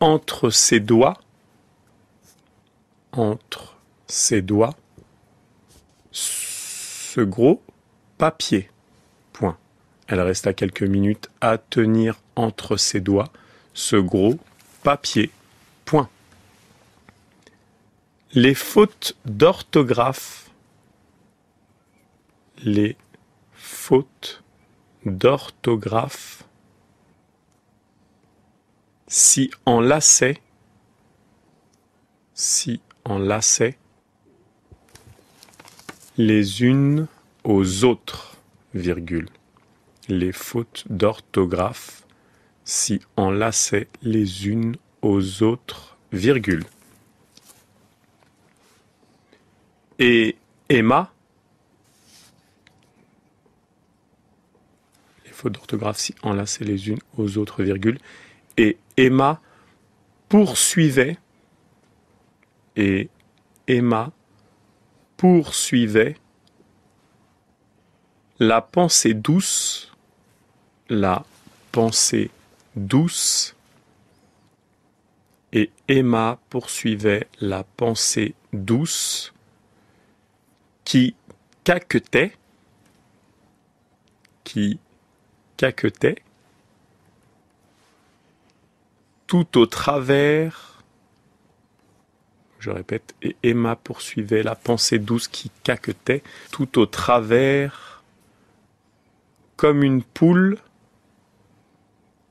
E: entre ses doigts, entre ses doigts, ce gros papier. Point. Elle resta quelques minutes à tenir entre ses doigts ce gros papier. Point. Les fautes d'orthographe les fautes d'orthographe si enlacées, si enlacées les unes aux autres, virgule. Les fautes d'orthographe si enlacées les unes aux autres, virgule. Et Emma fautes d'orthographe si enlacées les unes aux autres virgule Et Emma poursuivait, et Emma poursuivait la pensée douce, la pensée douce, et Emma poursuivait la pensée douce qui caquetait, qui tout au travers. Je répète, et Emma poursuivait la pensée douce qui caquetait tout au travers, comme une poule,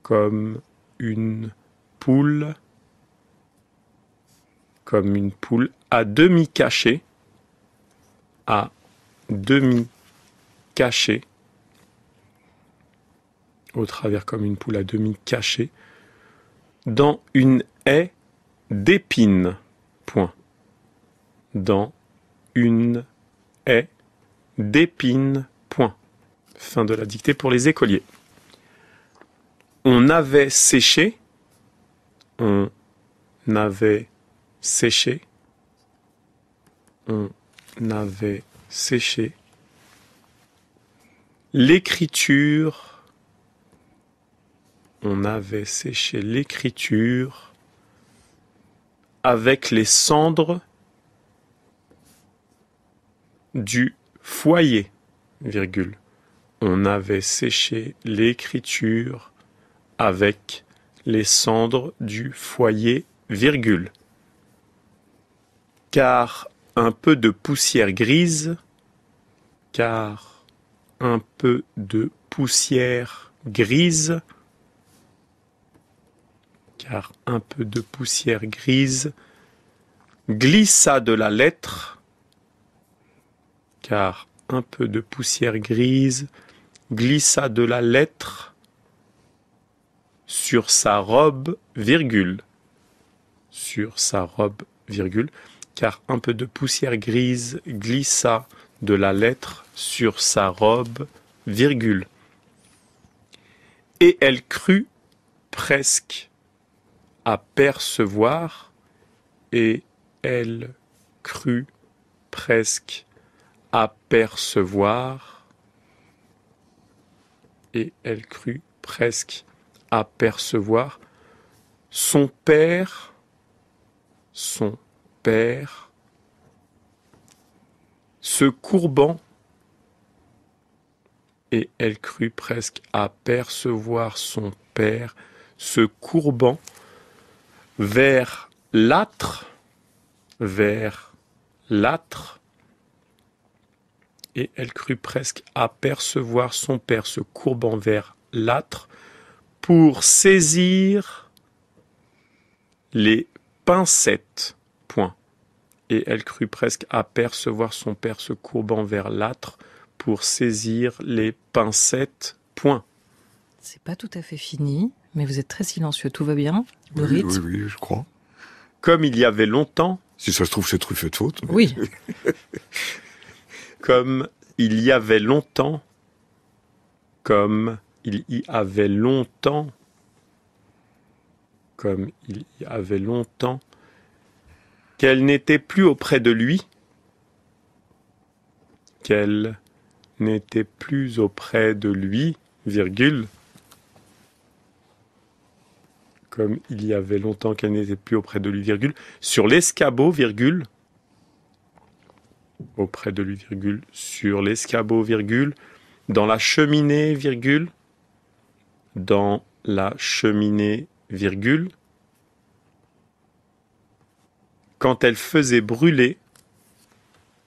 E: comme une poule, comme une poule à demi cachée, à demi cachée, au travers comme une poule à demi cachée, dans une haie d'épines. Point. Dans une haie d'épines. Point. Fin de la dictée pour les écoliers. On avait séché. On avait séché. On avait séché. L'écriture on avait séché l'écriture avec les cendres du foyer, virgule. On avait séché l'écriture avec les cendres du foyer, virgule. Car un peu de poussière grise, car un peu de poussière grise car un peu de poussière grise glissa de la lettre, car un peu de poussière grise glissa de la lettre sur sa robe, virgule, sur sa robe, virgule, car un peu de poussière grise glissa de la lettre sur sa robe, virgule. Et elle crut presque apercevoir, et elle crut presque apercevoir, et elle crut presque apercevoir son père, son père, se courbant, et elle crut presque apercevoir son père se courbant vers l'âtre, vers l'âtre, et elle crut presque apercevoir son père se courbant vers l'âtre pour saisir les pincettes. Point. Et elle crut presque apercevoir son père se courbant vers l'âtre pour saisir les pincettes. Point.
A: C'est pas tout à fait fini, mais vous êtes très silencieux. Tout va bien
E: oui, je crois. Comme il y avait longtemps. Si ça se trouve, c'est truffé de faute. Oui. comme il y avait longtemps. Comme il y avait longtemps. Comme il y avait longtemps. Qu'elle n'était plus auprès de lui. Qu'elle n'était plus auprès de lui, virgule comme il y avait longtemps qu'elle n'était plus auprès de lui, sur l'escabeau, virgule, auprès de lui, virgule, sur l'escabeau, virgule, dans la cheminée, virgule, dans la cheminée, virgule, quand elle faisait brûler,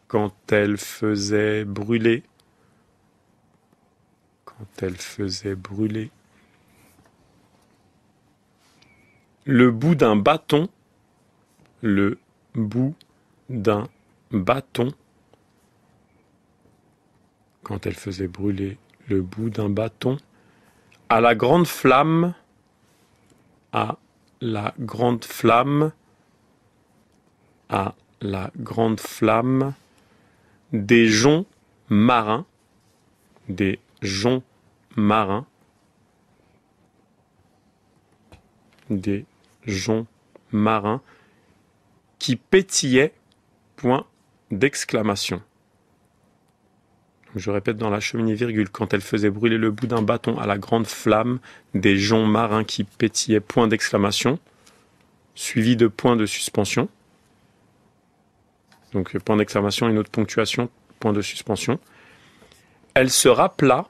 E: quand elle faisait brûler, quand elle faisait brûler le bout d'un bâton, le bout d'un bâton, quand elle faisait brûler le bout d'un bâton, à la grande flamme, à la grande flamme, à la grande flamme, des joncs marins, des joncs marins, des jonc marin qui pétillait, point d'exclamation. Je répète dans la cheminée virgule, quand elle faisait brûler le bout d'un bâton à la grande flamme des joncs marins qui pétillaient, point d'exclamation, suivi de point de suspension. Donc point d'exclamation, une autre ponctuation, point de suspension. Elle se rappela,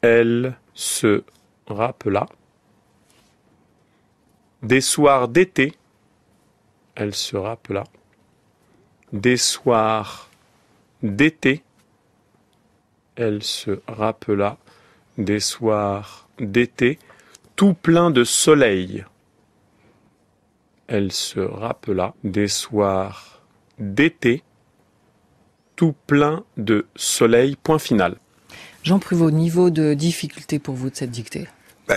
E: elle se rappela des soirs d'été, elle se rappela. Des soirs d'été, elle se rappela. Des soirs d'été, tout plein de soleil. Elle se rappela des soirs d'été, tout plein de soleil.
A: Point final. Jean Prévost, niveau de difficulté pour vous de cette dictée
C: bah,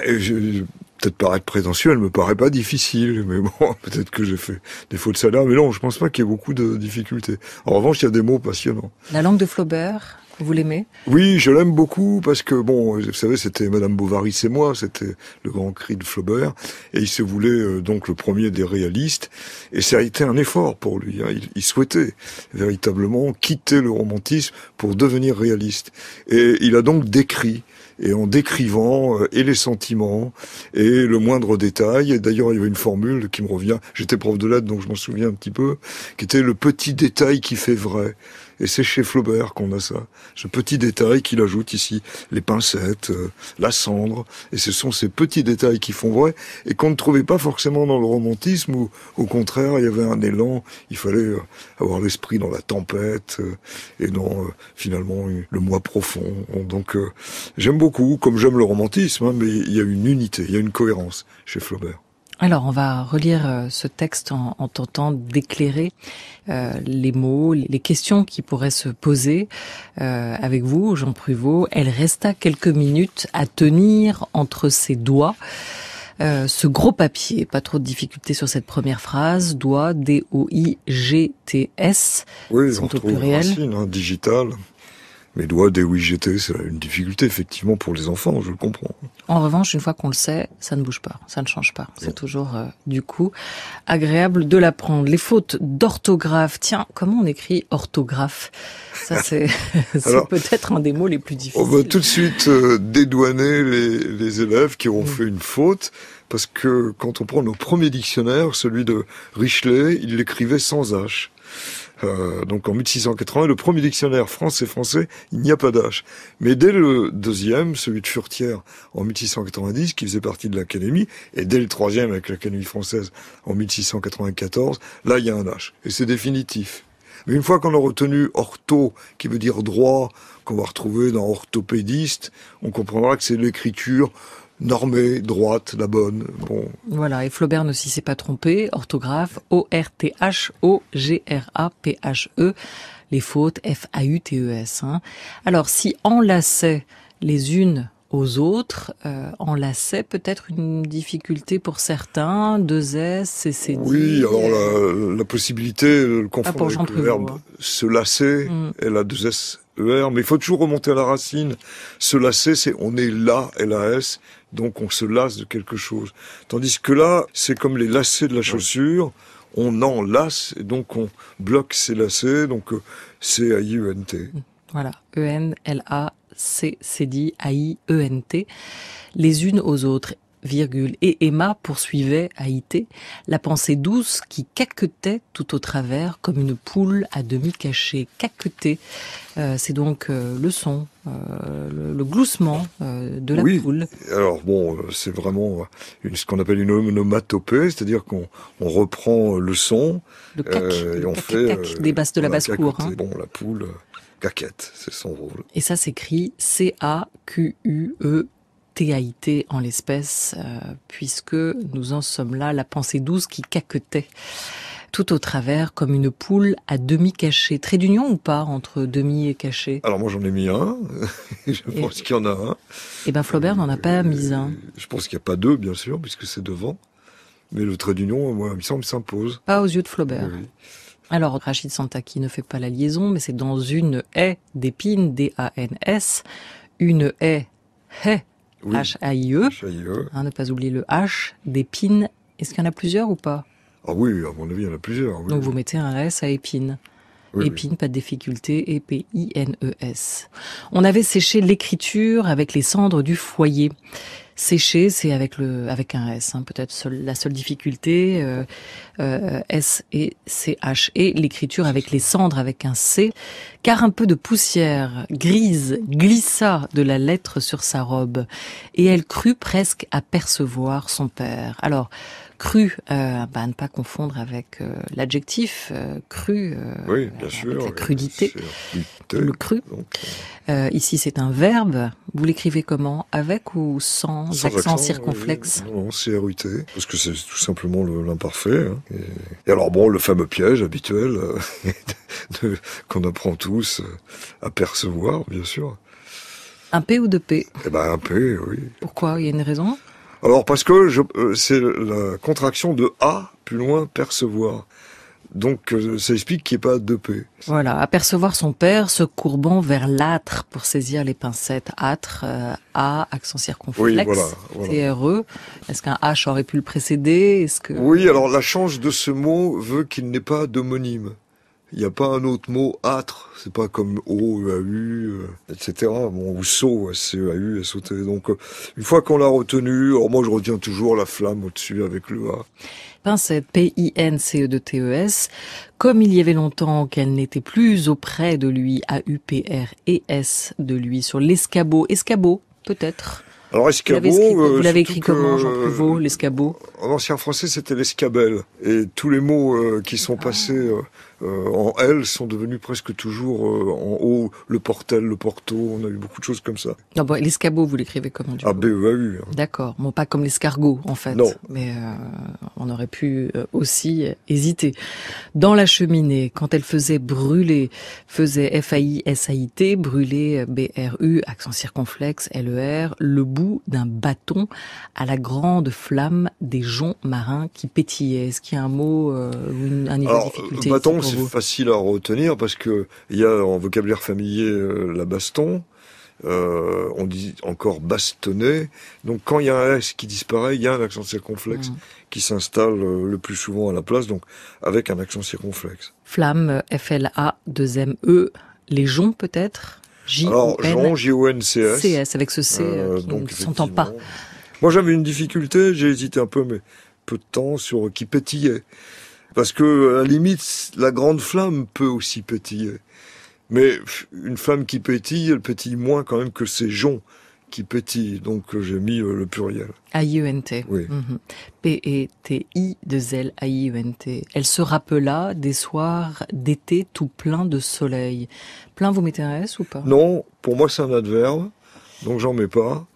C: peut-être paraître prétentieux, elle me paraît pas difficile, mais bon, peut-être que j'ai fait des fautes salaires, mais non, je pense pas qu'il y ait beaucoup de difficultés. En revanche, il y a des mots passionnants.
A: La langue de Flaubert, vous l'aimez
C: Oui, je l'aime beaucoup parce que, bon, vous savez, c'était Madame Bovary, c'est moi, c'était le grand cri de Flaubert, et il se voulait euh, donc le premier des réalistes, et ça a été un effort pour lui. Hein. il, souhaitait véritablement quitter le romantisme pour devenir réaliste. Et il a donc décrit et en décrivant euh, et les sentiments et le moindre détail. d'ailleurs, il y avait une formule qui me revient. J'étais prof de lettres, donc je m'en souviens un petit peu, qui était le petit détail qui fait vrai. Et c'est chez Flaubert qu'on a ça. Ce petit détail qu'il ajoute ici, les pincettes, euh, la cendre. Et ce sont ces petits détails qui font vrai et qu'on ne trouvait pas forcément dans le romantisme où, au contraire, il y avait un élan. Il fallait euh, avoir l'esprit dans la tempête euh, et dans, finalement, le moi profond. Donc, j'aime beaucoup, comme j'aime le romantisme, hein, mais il y a une unité, il y a une cohérence chez Flaubert.
A: Alors, on va relire euh, ce texte en, tentant d'éclairer euh, les mots, les questions qui pourraient se poser euh, avec vous, Jean Pruvot. Elle resta quelques minutes à tenir entre ses doigts. ce gros papier, pas trop de difficultés sur cette première phrase, doigts, D-O-I-G-T-S. Oui, on
C: hein, digital, mes doigts des j'étais, c'est une difficulté effectivement pour les enfants, je le comprends.
A: En revanche, une fois qu'on le sait, ça ne bouge pas, ça ne change pas. C'est toujours euh, du coup agréable de l'apprendre. Les fautes d'orthographe, tiens, comment on écrit orthographe Ça c'est peut-être un des mots les plus difficiles.
C: On va tout de suite euh, dédouaner les, élèves qui ont mm. fait une faute parce que quand on prend nos premiers dictionnaires, celui de Richelet, il l'écrivait sans H. Euh, donc en 1680, le premier dictionnaire français-français, il n'y a pas d'âge. Mais dès le deuxième, celui de Furtière en 1690, qui faisait partie de l'Académie, et dès le troisième avec l'Académie française en 1694, là il y a un H. Et c'est définitif. Mais une fois qu'on a retenu ortho, qui veut dire droit, qu'on va retrouver dans orthopédiste, on comprendra que c'est l'écriture normée, droite, la bonne. Bon.
A: Voilà, et Flaubert ne s'y s'est pas trompé. Orthographe O-R-T-H-O-G-R-A-P-H-E. Les fautes F-A-U-T-E-S. Hein. Alors, si enlaçait les unes aux autres euh, enlaçait peut-être une difficulté pour certains, deux S, c'est Oui, alors
C: la, possibilité le confondre ah, avec le verbe se lasser hein. mm. et la deux S, ER, mais il faut toujours remonter à la racine. Se lasser, c'est on est là, L-A-S donc on se lasse de quelque chose. Tandis que là, c'est comme les lacets de la chaussure, on en enlace et donc on bloque ces lacets, donc euh, c'est A-I-E-N-T.
A: Voilà, E-N-L-A, C, c'est dit A-I-E-N-T, les unes aux autres et Emma poursuivait Haïté, la pensée douce qui caquetait tout au travers comme une poule à demi cachée. Caquetée, euh, c'est donc euh, le son, euh, le, gloussement de la
C: poule. Alors bon, c'est vraiment une, ce qu'on appelle une onomatopée, c'est-à-dire qu'on reprend le son et on fait des basses de la basse-cour. Hein. Bon, la poule. Caquette, c'est son rôle.
A: Et ça s'écrit C-A-Q-U-E TAIT en l'espèce, euh, puisque nous en sommes là, la pensée douce qui caquetait tout au travers comme une poule à demi cachée. Trait d'union ou pas entre demi et caché
C: Alors moi j'en ai mis un, je pense qu'il y en a un. Et
A: eh ben Flaubert n'en a pas euh, mis un.
C: Je pense qu'il n'y a pas deux bien sûr, puisque c'est devant. Mais le trait d'union, moi, il me semble, s'impose.
A: Pas aux yeux de Flaubert. Alors, Rachid qui ne fait pas la liaison, mais c'est dans une haie d'épines, D-A-N-S, une haie, haie H-A-I-E. E. Hein, ne pas oublier le H, d'épine. Est-ce qu'il y en a plusieurs ou pas Ah oui, à mon avis, il y en a plusieurs. Donc vous mettez un S à épine. Épine, pas de difficulté, E-P-I-N-E-S. On avait séché l'écriture avec les cendres du foyer. Sécher, c'est avec le avec un S, hein, peut-être la seule difficulté. Euh, euh, S et C H et l'écriture avec les cendres avec un C, car un peu de poussière grise glissa de la lettre sur sa robe et elle crut presque apercevoir son père. Alors cru, euh, bah, ne pas confondre avec euh, l'adjectif euh, cru, oui, bien sûr, la crudité, le cru. ici, c'est un verbe. Vous l'écrivez comment Avec ou sans, accent, circonflexe
C: oui, Non, parce que c'est tout simplement l'imparfait. Hein. Et, alors bon, le fameux piège habituel qu'on apprend tous à percevoir, bien sûr. Un P ou deux P Eh ben, un P, oui.
A: Pourquoi Il y a une raison
C: alors parce que euh, c'est la contraction de A plus loin percevoir. Donc euh, ça explique qu'il n'y ait pas de P.
A: Voilà, apercevoir son père se courbant vers l'âtre pour saisir les pincettes. Âtre, euh, A, accent circonflexe, oui, e. Est-ce qu'un H aurait pu le précéder Est-ce que... Oui,
C: alors la change de ce mot veut qu'il n'ait pas d'homonyme. Il n'y a pas un autre mot âtre, c'est pas comme O, EAU, etc. Euh, bon, ou saut, e, CEAU, sauter. Donc, euh, une fois qu'on l'a retenu, moi je retiens toujours la flamme au-dessus avec le A.
A: Pincette, P-I-N-C-E-D-T-E-S. Comme il y avait longtemps qu'elle n'était plus auprès de lui, A-U-P-R-E-S de lui, sur l'escabeau. Escabeau, peut-être
C: alors escabeau, vous l'avez écrit, euh, comment, Jean l'escabeau En ancien français, c'était l'escabelle. Et tous les mots qui sont ah. passés euh, en L sont devenus presque toujours euh, en haut le portel, le porto. On a eu beaucoup de choses comme ça.
A: Non, bon, l'escabeau, vous l'écrivez comment du ah,
C: B -E -A -U,
A: D'accord. Bon, pas comme l'escargot en fait. Non. Mais euh, on aurait pu aussi hésiter. Dans la cheminée, quand elle faisait brûler, faisait F A I S A I T, brûler B R U accent circonflexe L E R, le bout d'un bâton à la grande flamme des joncs marins qui pétillaient. Est-ce qu'il y a un mot un niveau de difficulté
C: facile à retenir parce que il y a en vocabulaire familier euh, la baston. Euh, on dit encore bastonner. Donc quand il y a un S qui disparaît, il y a un accent circonflexe mm. qui s'installe euh, le plus souvent à la place, donc avec un accent circonflexe.
A: Flamme, F-L-A, 2-M-E, les joncs peut-être
C: j Alors, J-O-N-C-S. avec ce C qui ne s'entend pas. Moi j'avais une difficulté, j'ai hésité un peu, mais peu de temps sur qui pétillait. Parce que, à la limite, la grande flamme peut aussi pétiller. Mais une femme qui pétille, elle pétille moins quand même que ses joncs qui pétillent. Donc euh, j'ai mis euh, le pluriel.
A: a i u e n t Oui. Mhm. P-E-T-I de L a i u e n t Elle se rappela des soirs d'été tout plein de soleil. Plein, vous m'intéresse ou pas
C: Non, pour moi c'est un adverbe, donc j'en mets pas.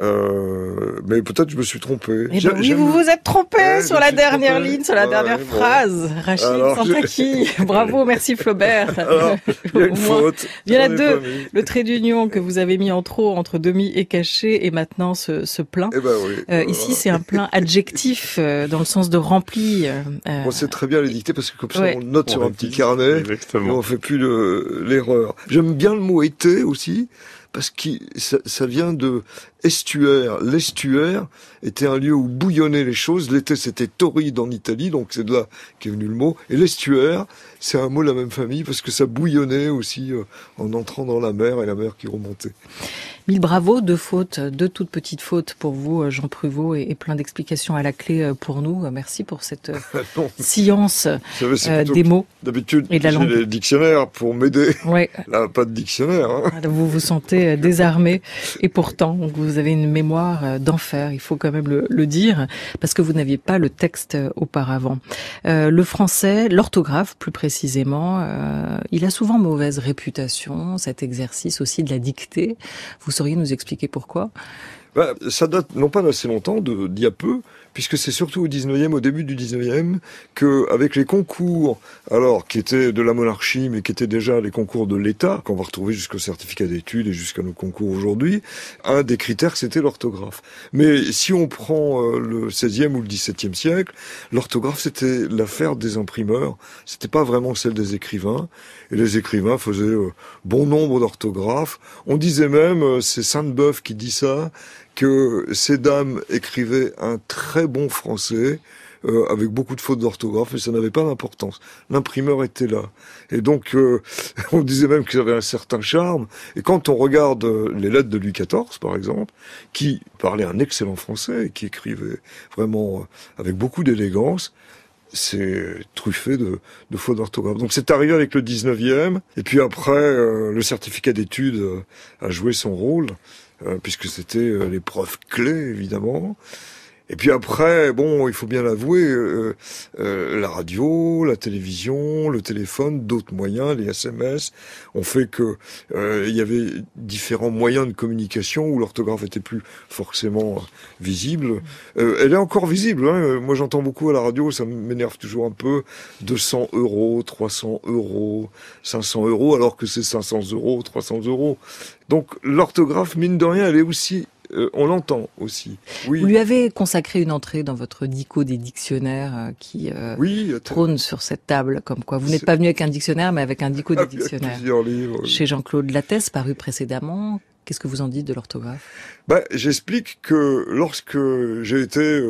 C: Euh, mais peut-être je me suis trompé. Et eh ben vous vous êtes
A: trompé eh, sur la dernière ligne, sur la dernière phrase. Rachid sans Santaki, bravo, merci Flaubert. Alors, il y en a deux. Le trait d'union que vous avez mis en trop entre demi et caché et maintenant ce, ce plein. Eh ben oui. Euh, ici, c'est un plein adjectif euh, dans le sens de rempli. on
C: sait très bien les dicter parce que comme ça, on note sur un petit carnet Exactement. et on fait plus l'erreur. J'aime bien le mot été aussi parce que ça, ça vient de estuaire. L'estuaire était un lieu où bouillonnaient les choses. L'été, c'était torride en Italie, donc c'est de là qu'est venu le mot. Et l'estuaire, c'est un mot de la même famille parce que ça bouillonnait aussi euh, en entrant dans la mer et la mer qui remontait.
A: Mille bravo, deux fautes, deux toutes petites fautes pour vous, euh, Jean Pruvot, et plein d'explications à la clé euh, pour nous. Merci pour cette ah science des mots.
C: D'habitude, et dictionnaires pour m'aider. Là, pas de dictionnaire. Hein.
A: Vous vous sentez désarmé et pourtant, vous vous avez une mémoire euh, d'enfer, il faut quand même le, dire, parce que vous n'aviez pas le texte euh, auparavant. Euh, le français, l'orthographe plus précisément, euh, il a souvent mauvaise réputation, cet exercice aussi de la dictée. Vous sauriez nous expliquer pourquoi
C: bah, Ça date non pas d'assez longtemps, d'il y a peu, puisque c'est surtout au 19e, au début du 19e, que avec les concours, alors qui étaient de la monarchie, mais qui étaient déjà les concours de l'État, qu'on va retrouver jusqu'au certificat d'études et jusqu'à nos concours aujourd'hui, un des critères c'était l'orthographe. Mais si on prend euh, le 16e ou le 17e siècle, l'orthographe c'était l'affaire des imprimeurs, c'était pas vraiment celle des écrivains, et les écrivains faisaient euh, bon nombre d'orthographes. On disait même, euh, c'est Sainte-Beuve qui dit ça, que ces dames écrivaient un très bon français, euh, avec beaucoup de fautes d'orthographe, mais ça n'avait pas d'importance. L'imprimeur était là. Et donc, euh, on disait même qu'ils avaient un certain charme. Et quand on regarde euh, les lettres de Louis XIV, par exemple, qui parlait un excellent français et qui écrivait vraiment avec beaucoup d'élégance, c'est truffé de, fautes d'orthographe. Donc c'est arrivé avec le 19e, et puis après, le certificat d'études a joué son rôle. Euh, puisque c'était euh, l'épreuve clé évidemment. Et puis après, bon, il faut bien l'avouer, euh, euh, la radio, la télévision, le téléphone, d'autres moyens, les SMS, ont fait que euh, il y avait différents moyens de communication où l'orthographe était plus forcément visible. Mmh. elle est encore visible. Hein. Moi, j'entends beaucoup à la radio, ça m'énerve toujours un peu. 200 euros, 300 euros, 500 euros, alors que c'est 500 euros, 300 euros. Donc l'orthographe, mine de rien, elle est aussi euh, on l'entend aussi.
A: Oui. Vous lui avez consacré une entrée dans votre dico des dictionnaires euh, qui euh, trône sur cette table, comme quoi vous n'êtes pas venu avec un dictionnaire, mais avec un dico des ah, dictionnaires. Chez Jean-Claude Lattès, paru précédemment. Qu'est-ce que vous en dites de l'orthographe
C: bah, J'explique que lorsque j'ai été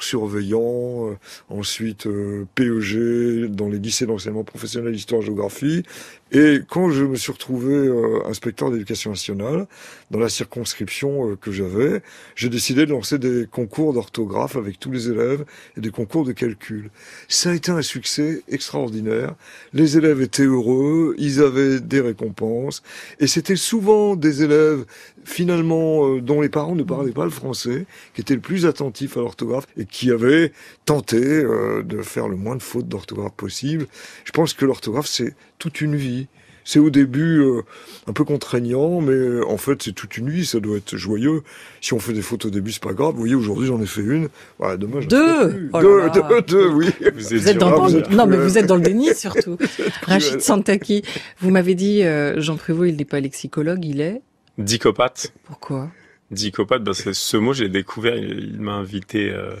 C: surveillant, ensuite PEG dans les lycées d'enseignement professionnel histoire-géographie, et quand je me suis retrouvé euh, inspecteur d'éducation nationale, dans la circonscription euh, que j'avais, j'ai décidé de lancer des concours d'orthographe avec tous les élèves et des concours de calcul. Ça a été un succès extraordinaire. Les élèves étaient heureux, ils avaient des récompenses, et c'était souvent des élèves finalement euh, dont les parents ne parlaient pas le français, qui étaient le plus attentifs à l'orthographe et qui avaient tenté de faire le moins de fautes d'orthographe possible. Je pense que l'orthographe, c'est toute une vie. C'est au début euh, un peu contraignant, mais euh, en fait c'est toute une vie, ça doit être joyeux. Si on fait des photos au début, c'est pas grave. Vous voyez, aujourd'hui j'en ai fait une. Voilà, Deux. Oh deux, deux, oui. Vous êtes, dans le
A: déni surtout. Rachid Santaki, vous m'avez dit euh, Jean Prévost, il n'est pas lexicologue, il est
E: Dicopate. Pourquoi Dicopathe, parce que ce mot j'ai découvert, il, m'a invité. Euh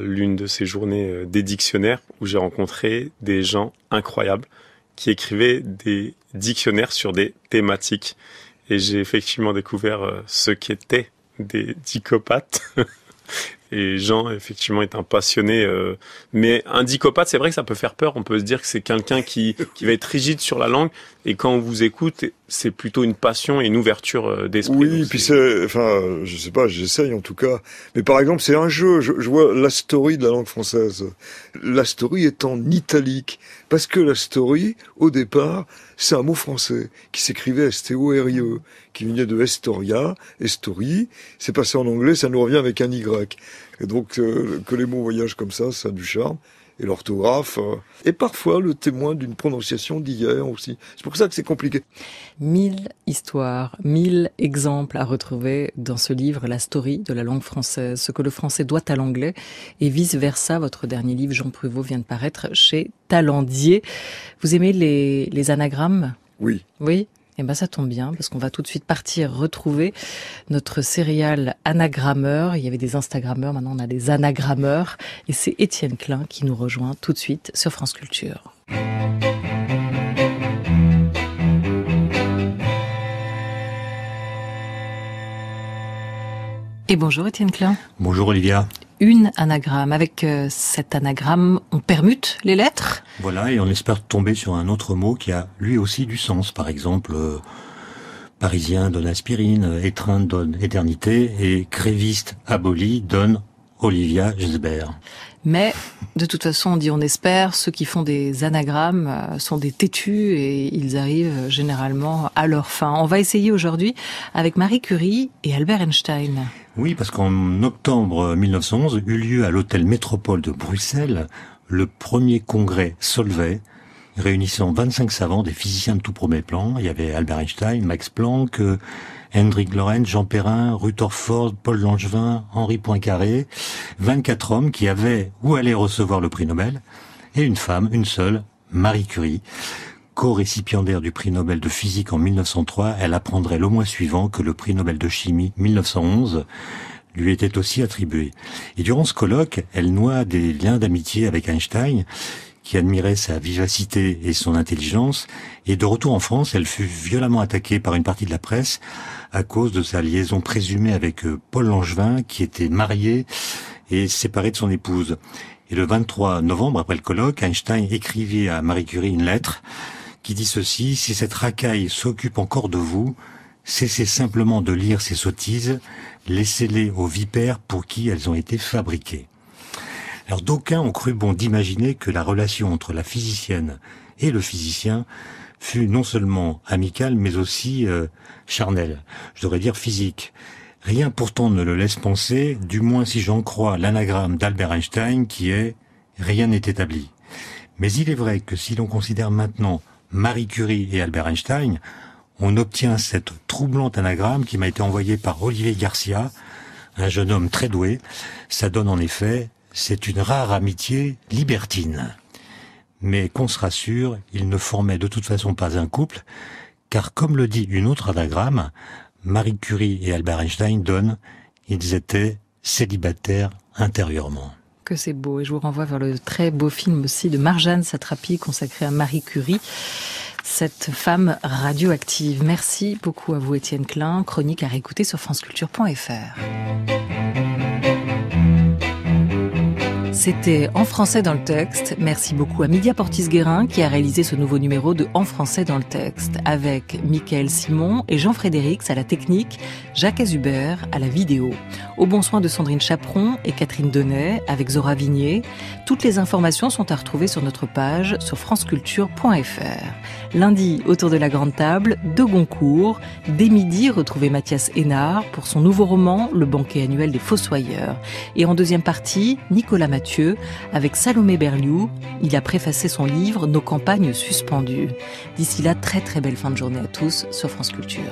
E: l'une de ces journées euh, des dictionnaires où j'ai rencontré des gens incroyables qui écrivaient des dictionnaires sur des thématiques. Et j'ai effectivement découvert euh, ce qu'étaient des dicopathes et Jean effectivement est un passionné euh, Mais mais dicopathe. c'est vrai que ça peut faire peur on peut se dire que c'est quelqu'un qui qui va être rigide sur la langue et quand on vous écoute c'est plutôt une
C: passion et une ouverture euh, d'esprit oui puis c'est enfin je sais pas j'essaye en tout cas mais par exemple c'est un jeu je, je, vois la story de la langue française la story est en italique parce que la story au départ c'est un mot français qui s'écrivait s t e, qui venait de Estoria Estorie c'est passé en anglais ça nous revient avec un y et donc, euh, que les mots voyagent comme ça, ça a du charme. Et l'orthographe, et euh, parfois le témoin d'une prononciation d'hier aussi. C'est pour ça que c'est compliqué. Mille
A: histoires, mille exemples à retrouver dans ce livre, La Story de la langue française, ce que le français doit à l'anglais, et vice-versa. Votre dernier livre, Jean Pruvot, vient de paraître chez Talandier. Vous aimez les, les anagrammes Oui. Oui eh ben ça tombe bien parce qu'on va tout de suite partir retrouver notre céréale anagrammeur. Il y avait des instagrammeurs, maintenant on a des anagrammeurs et c'est Étienne Klein qui nous rejoint tout de suite sur France Culture. Et bonjour Étienne Klein.
D: Bonjour Olivia
A: une anagramme. Avec cette euh, cet anagramme, on permute les lettres.
D: Voilà, et on espère tomber sur un autre mot qui a lui aussi du sens. Par exemple, euh, parisien donne aspirine, euh, étreinte » donne éternité, et créviste aboli donne Olivia Gisbert.
A: Mais de toute façon, on dit on espère, ceux qui font des anagrammes sont des têtus et ils arrivent généralement à leur fin. On va essayer aujourd'hui avec Marie Curie et Albert Einstein.
D: Oui, parce qu'en octobre 1911 eut lieu à l'hôtel Métropole de Bruxelles le premier congrès Solvay, réunissant 25 savants, des physiciens de tout premier plan. Il y avait Albert Einstein, Max Planck, euh, Hendrik Lorentz, Jean Perrin, Rutherford, Paul Langevin, Henri Poincaré. 24 hommes qui avaient ou allaient recevoir le prix Nobel, et une femme, une seule, Marie Curie. Co-récipiendaire du prix Nobel de physique en 1903, elle apprendrait le mois suivant que le prix Nobel de chimie 1911 lui était aussi attribué. Et durant ce colloque, elle noie des liens d'amitié avec Einstein, qui admirait sa vivacité et son intelligence, et de retour en France, elle fut violemment attaquée par une partie de la presse à cause de sa liaison présumée avec euh, Paul Langevin, qui était marié et séparé de son épouse. Et le 23 novembre, après le colloque, Einstein écrivit à Marie Curie une lettre qui dit ceci, si cette racaille s'occupe encore de vous, cessez simplement de lire ces sottises, laissez-les aux vipères pour qui elles ont été fabriquées. Alors d'aucuns ont cru bon d'imaginer que la relation entre la physicienne et le physicien fut non seulement amicale, mais aussi euh, charnelle, je devrais dire physique. Rien pourtant ne le laisse penser, du moins si j'en crois l'anagramme d'Albert Einstein qui est ⁇ Rien n'est établi ⁇ Mais il est vrai que si l'on considère maintenant Marie Curie et Albert Einstein, on obtient cette troublante anagramme qui m'a été envoyée par Olivier Garcia, un jeune homme très doué. Ça donne en effet, c'est une rare amitié libertine. Mais qu'on se rassure, ils ne formaient de toute façon pas un couple, car comme le dit une autre anagramme, Marie Curie et Albert Einstein donnent, ils étaient célibataires intérieurement
A: que c'est beau. Et je vous renvoie vers le très beau film aussi de Marjane Satrapi consacré à Marie Curie, cette femme radioactive. Merci beaucoup à vous, Étienne Klein. Chronique à réécouter sur franceculture.fr. C'était En français dans le texte. Merci beaucoup à Media Portis-Guérin qui a réalisé ce nouveau numéro de En français dans le texte avec Michael Simon et Jean-Frédéric à la technique, Jacques Azubert à la vidéo. Au bon soin de Sandrine Chaperon et Catherine Denay avec Zora Vignier. Toutes les informations sont à retrouver sur notre page sur franceculture.fr. Lundi, autour de la grande table, de Goncourt. Dès midi, retrouvez Mathias Hénard pour son nouveau roman Le banquet annuel des Fossoyeurs. Et en deuxième partie, Nicolas Mathieu avec Salomé Berliou. Il a préfacé son livre Nos campagnes suspendues. D'ici là, très très belle fin de journée à tous sur France Culture.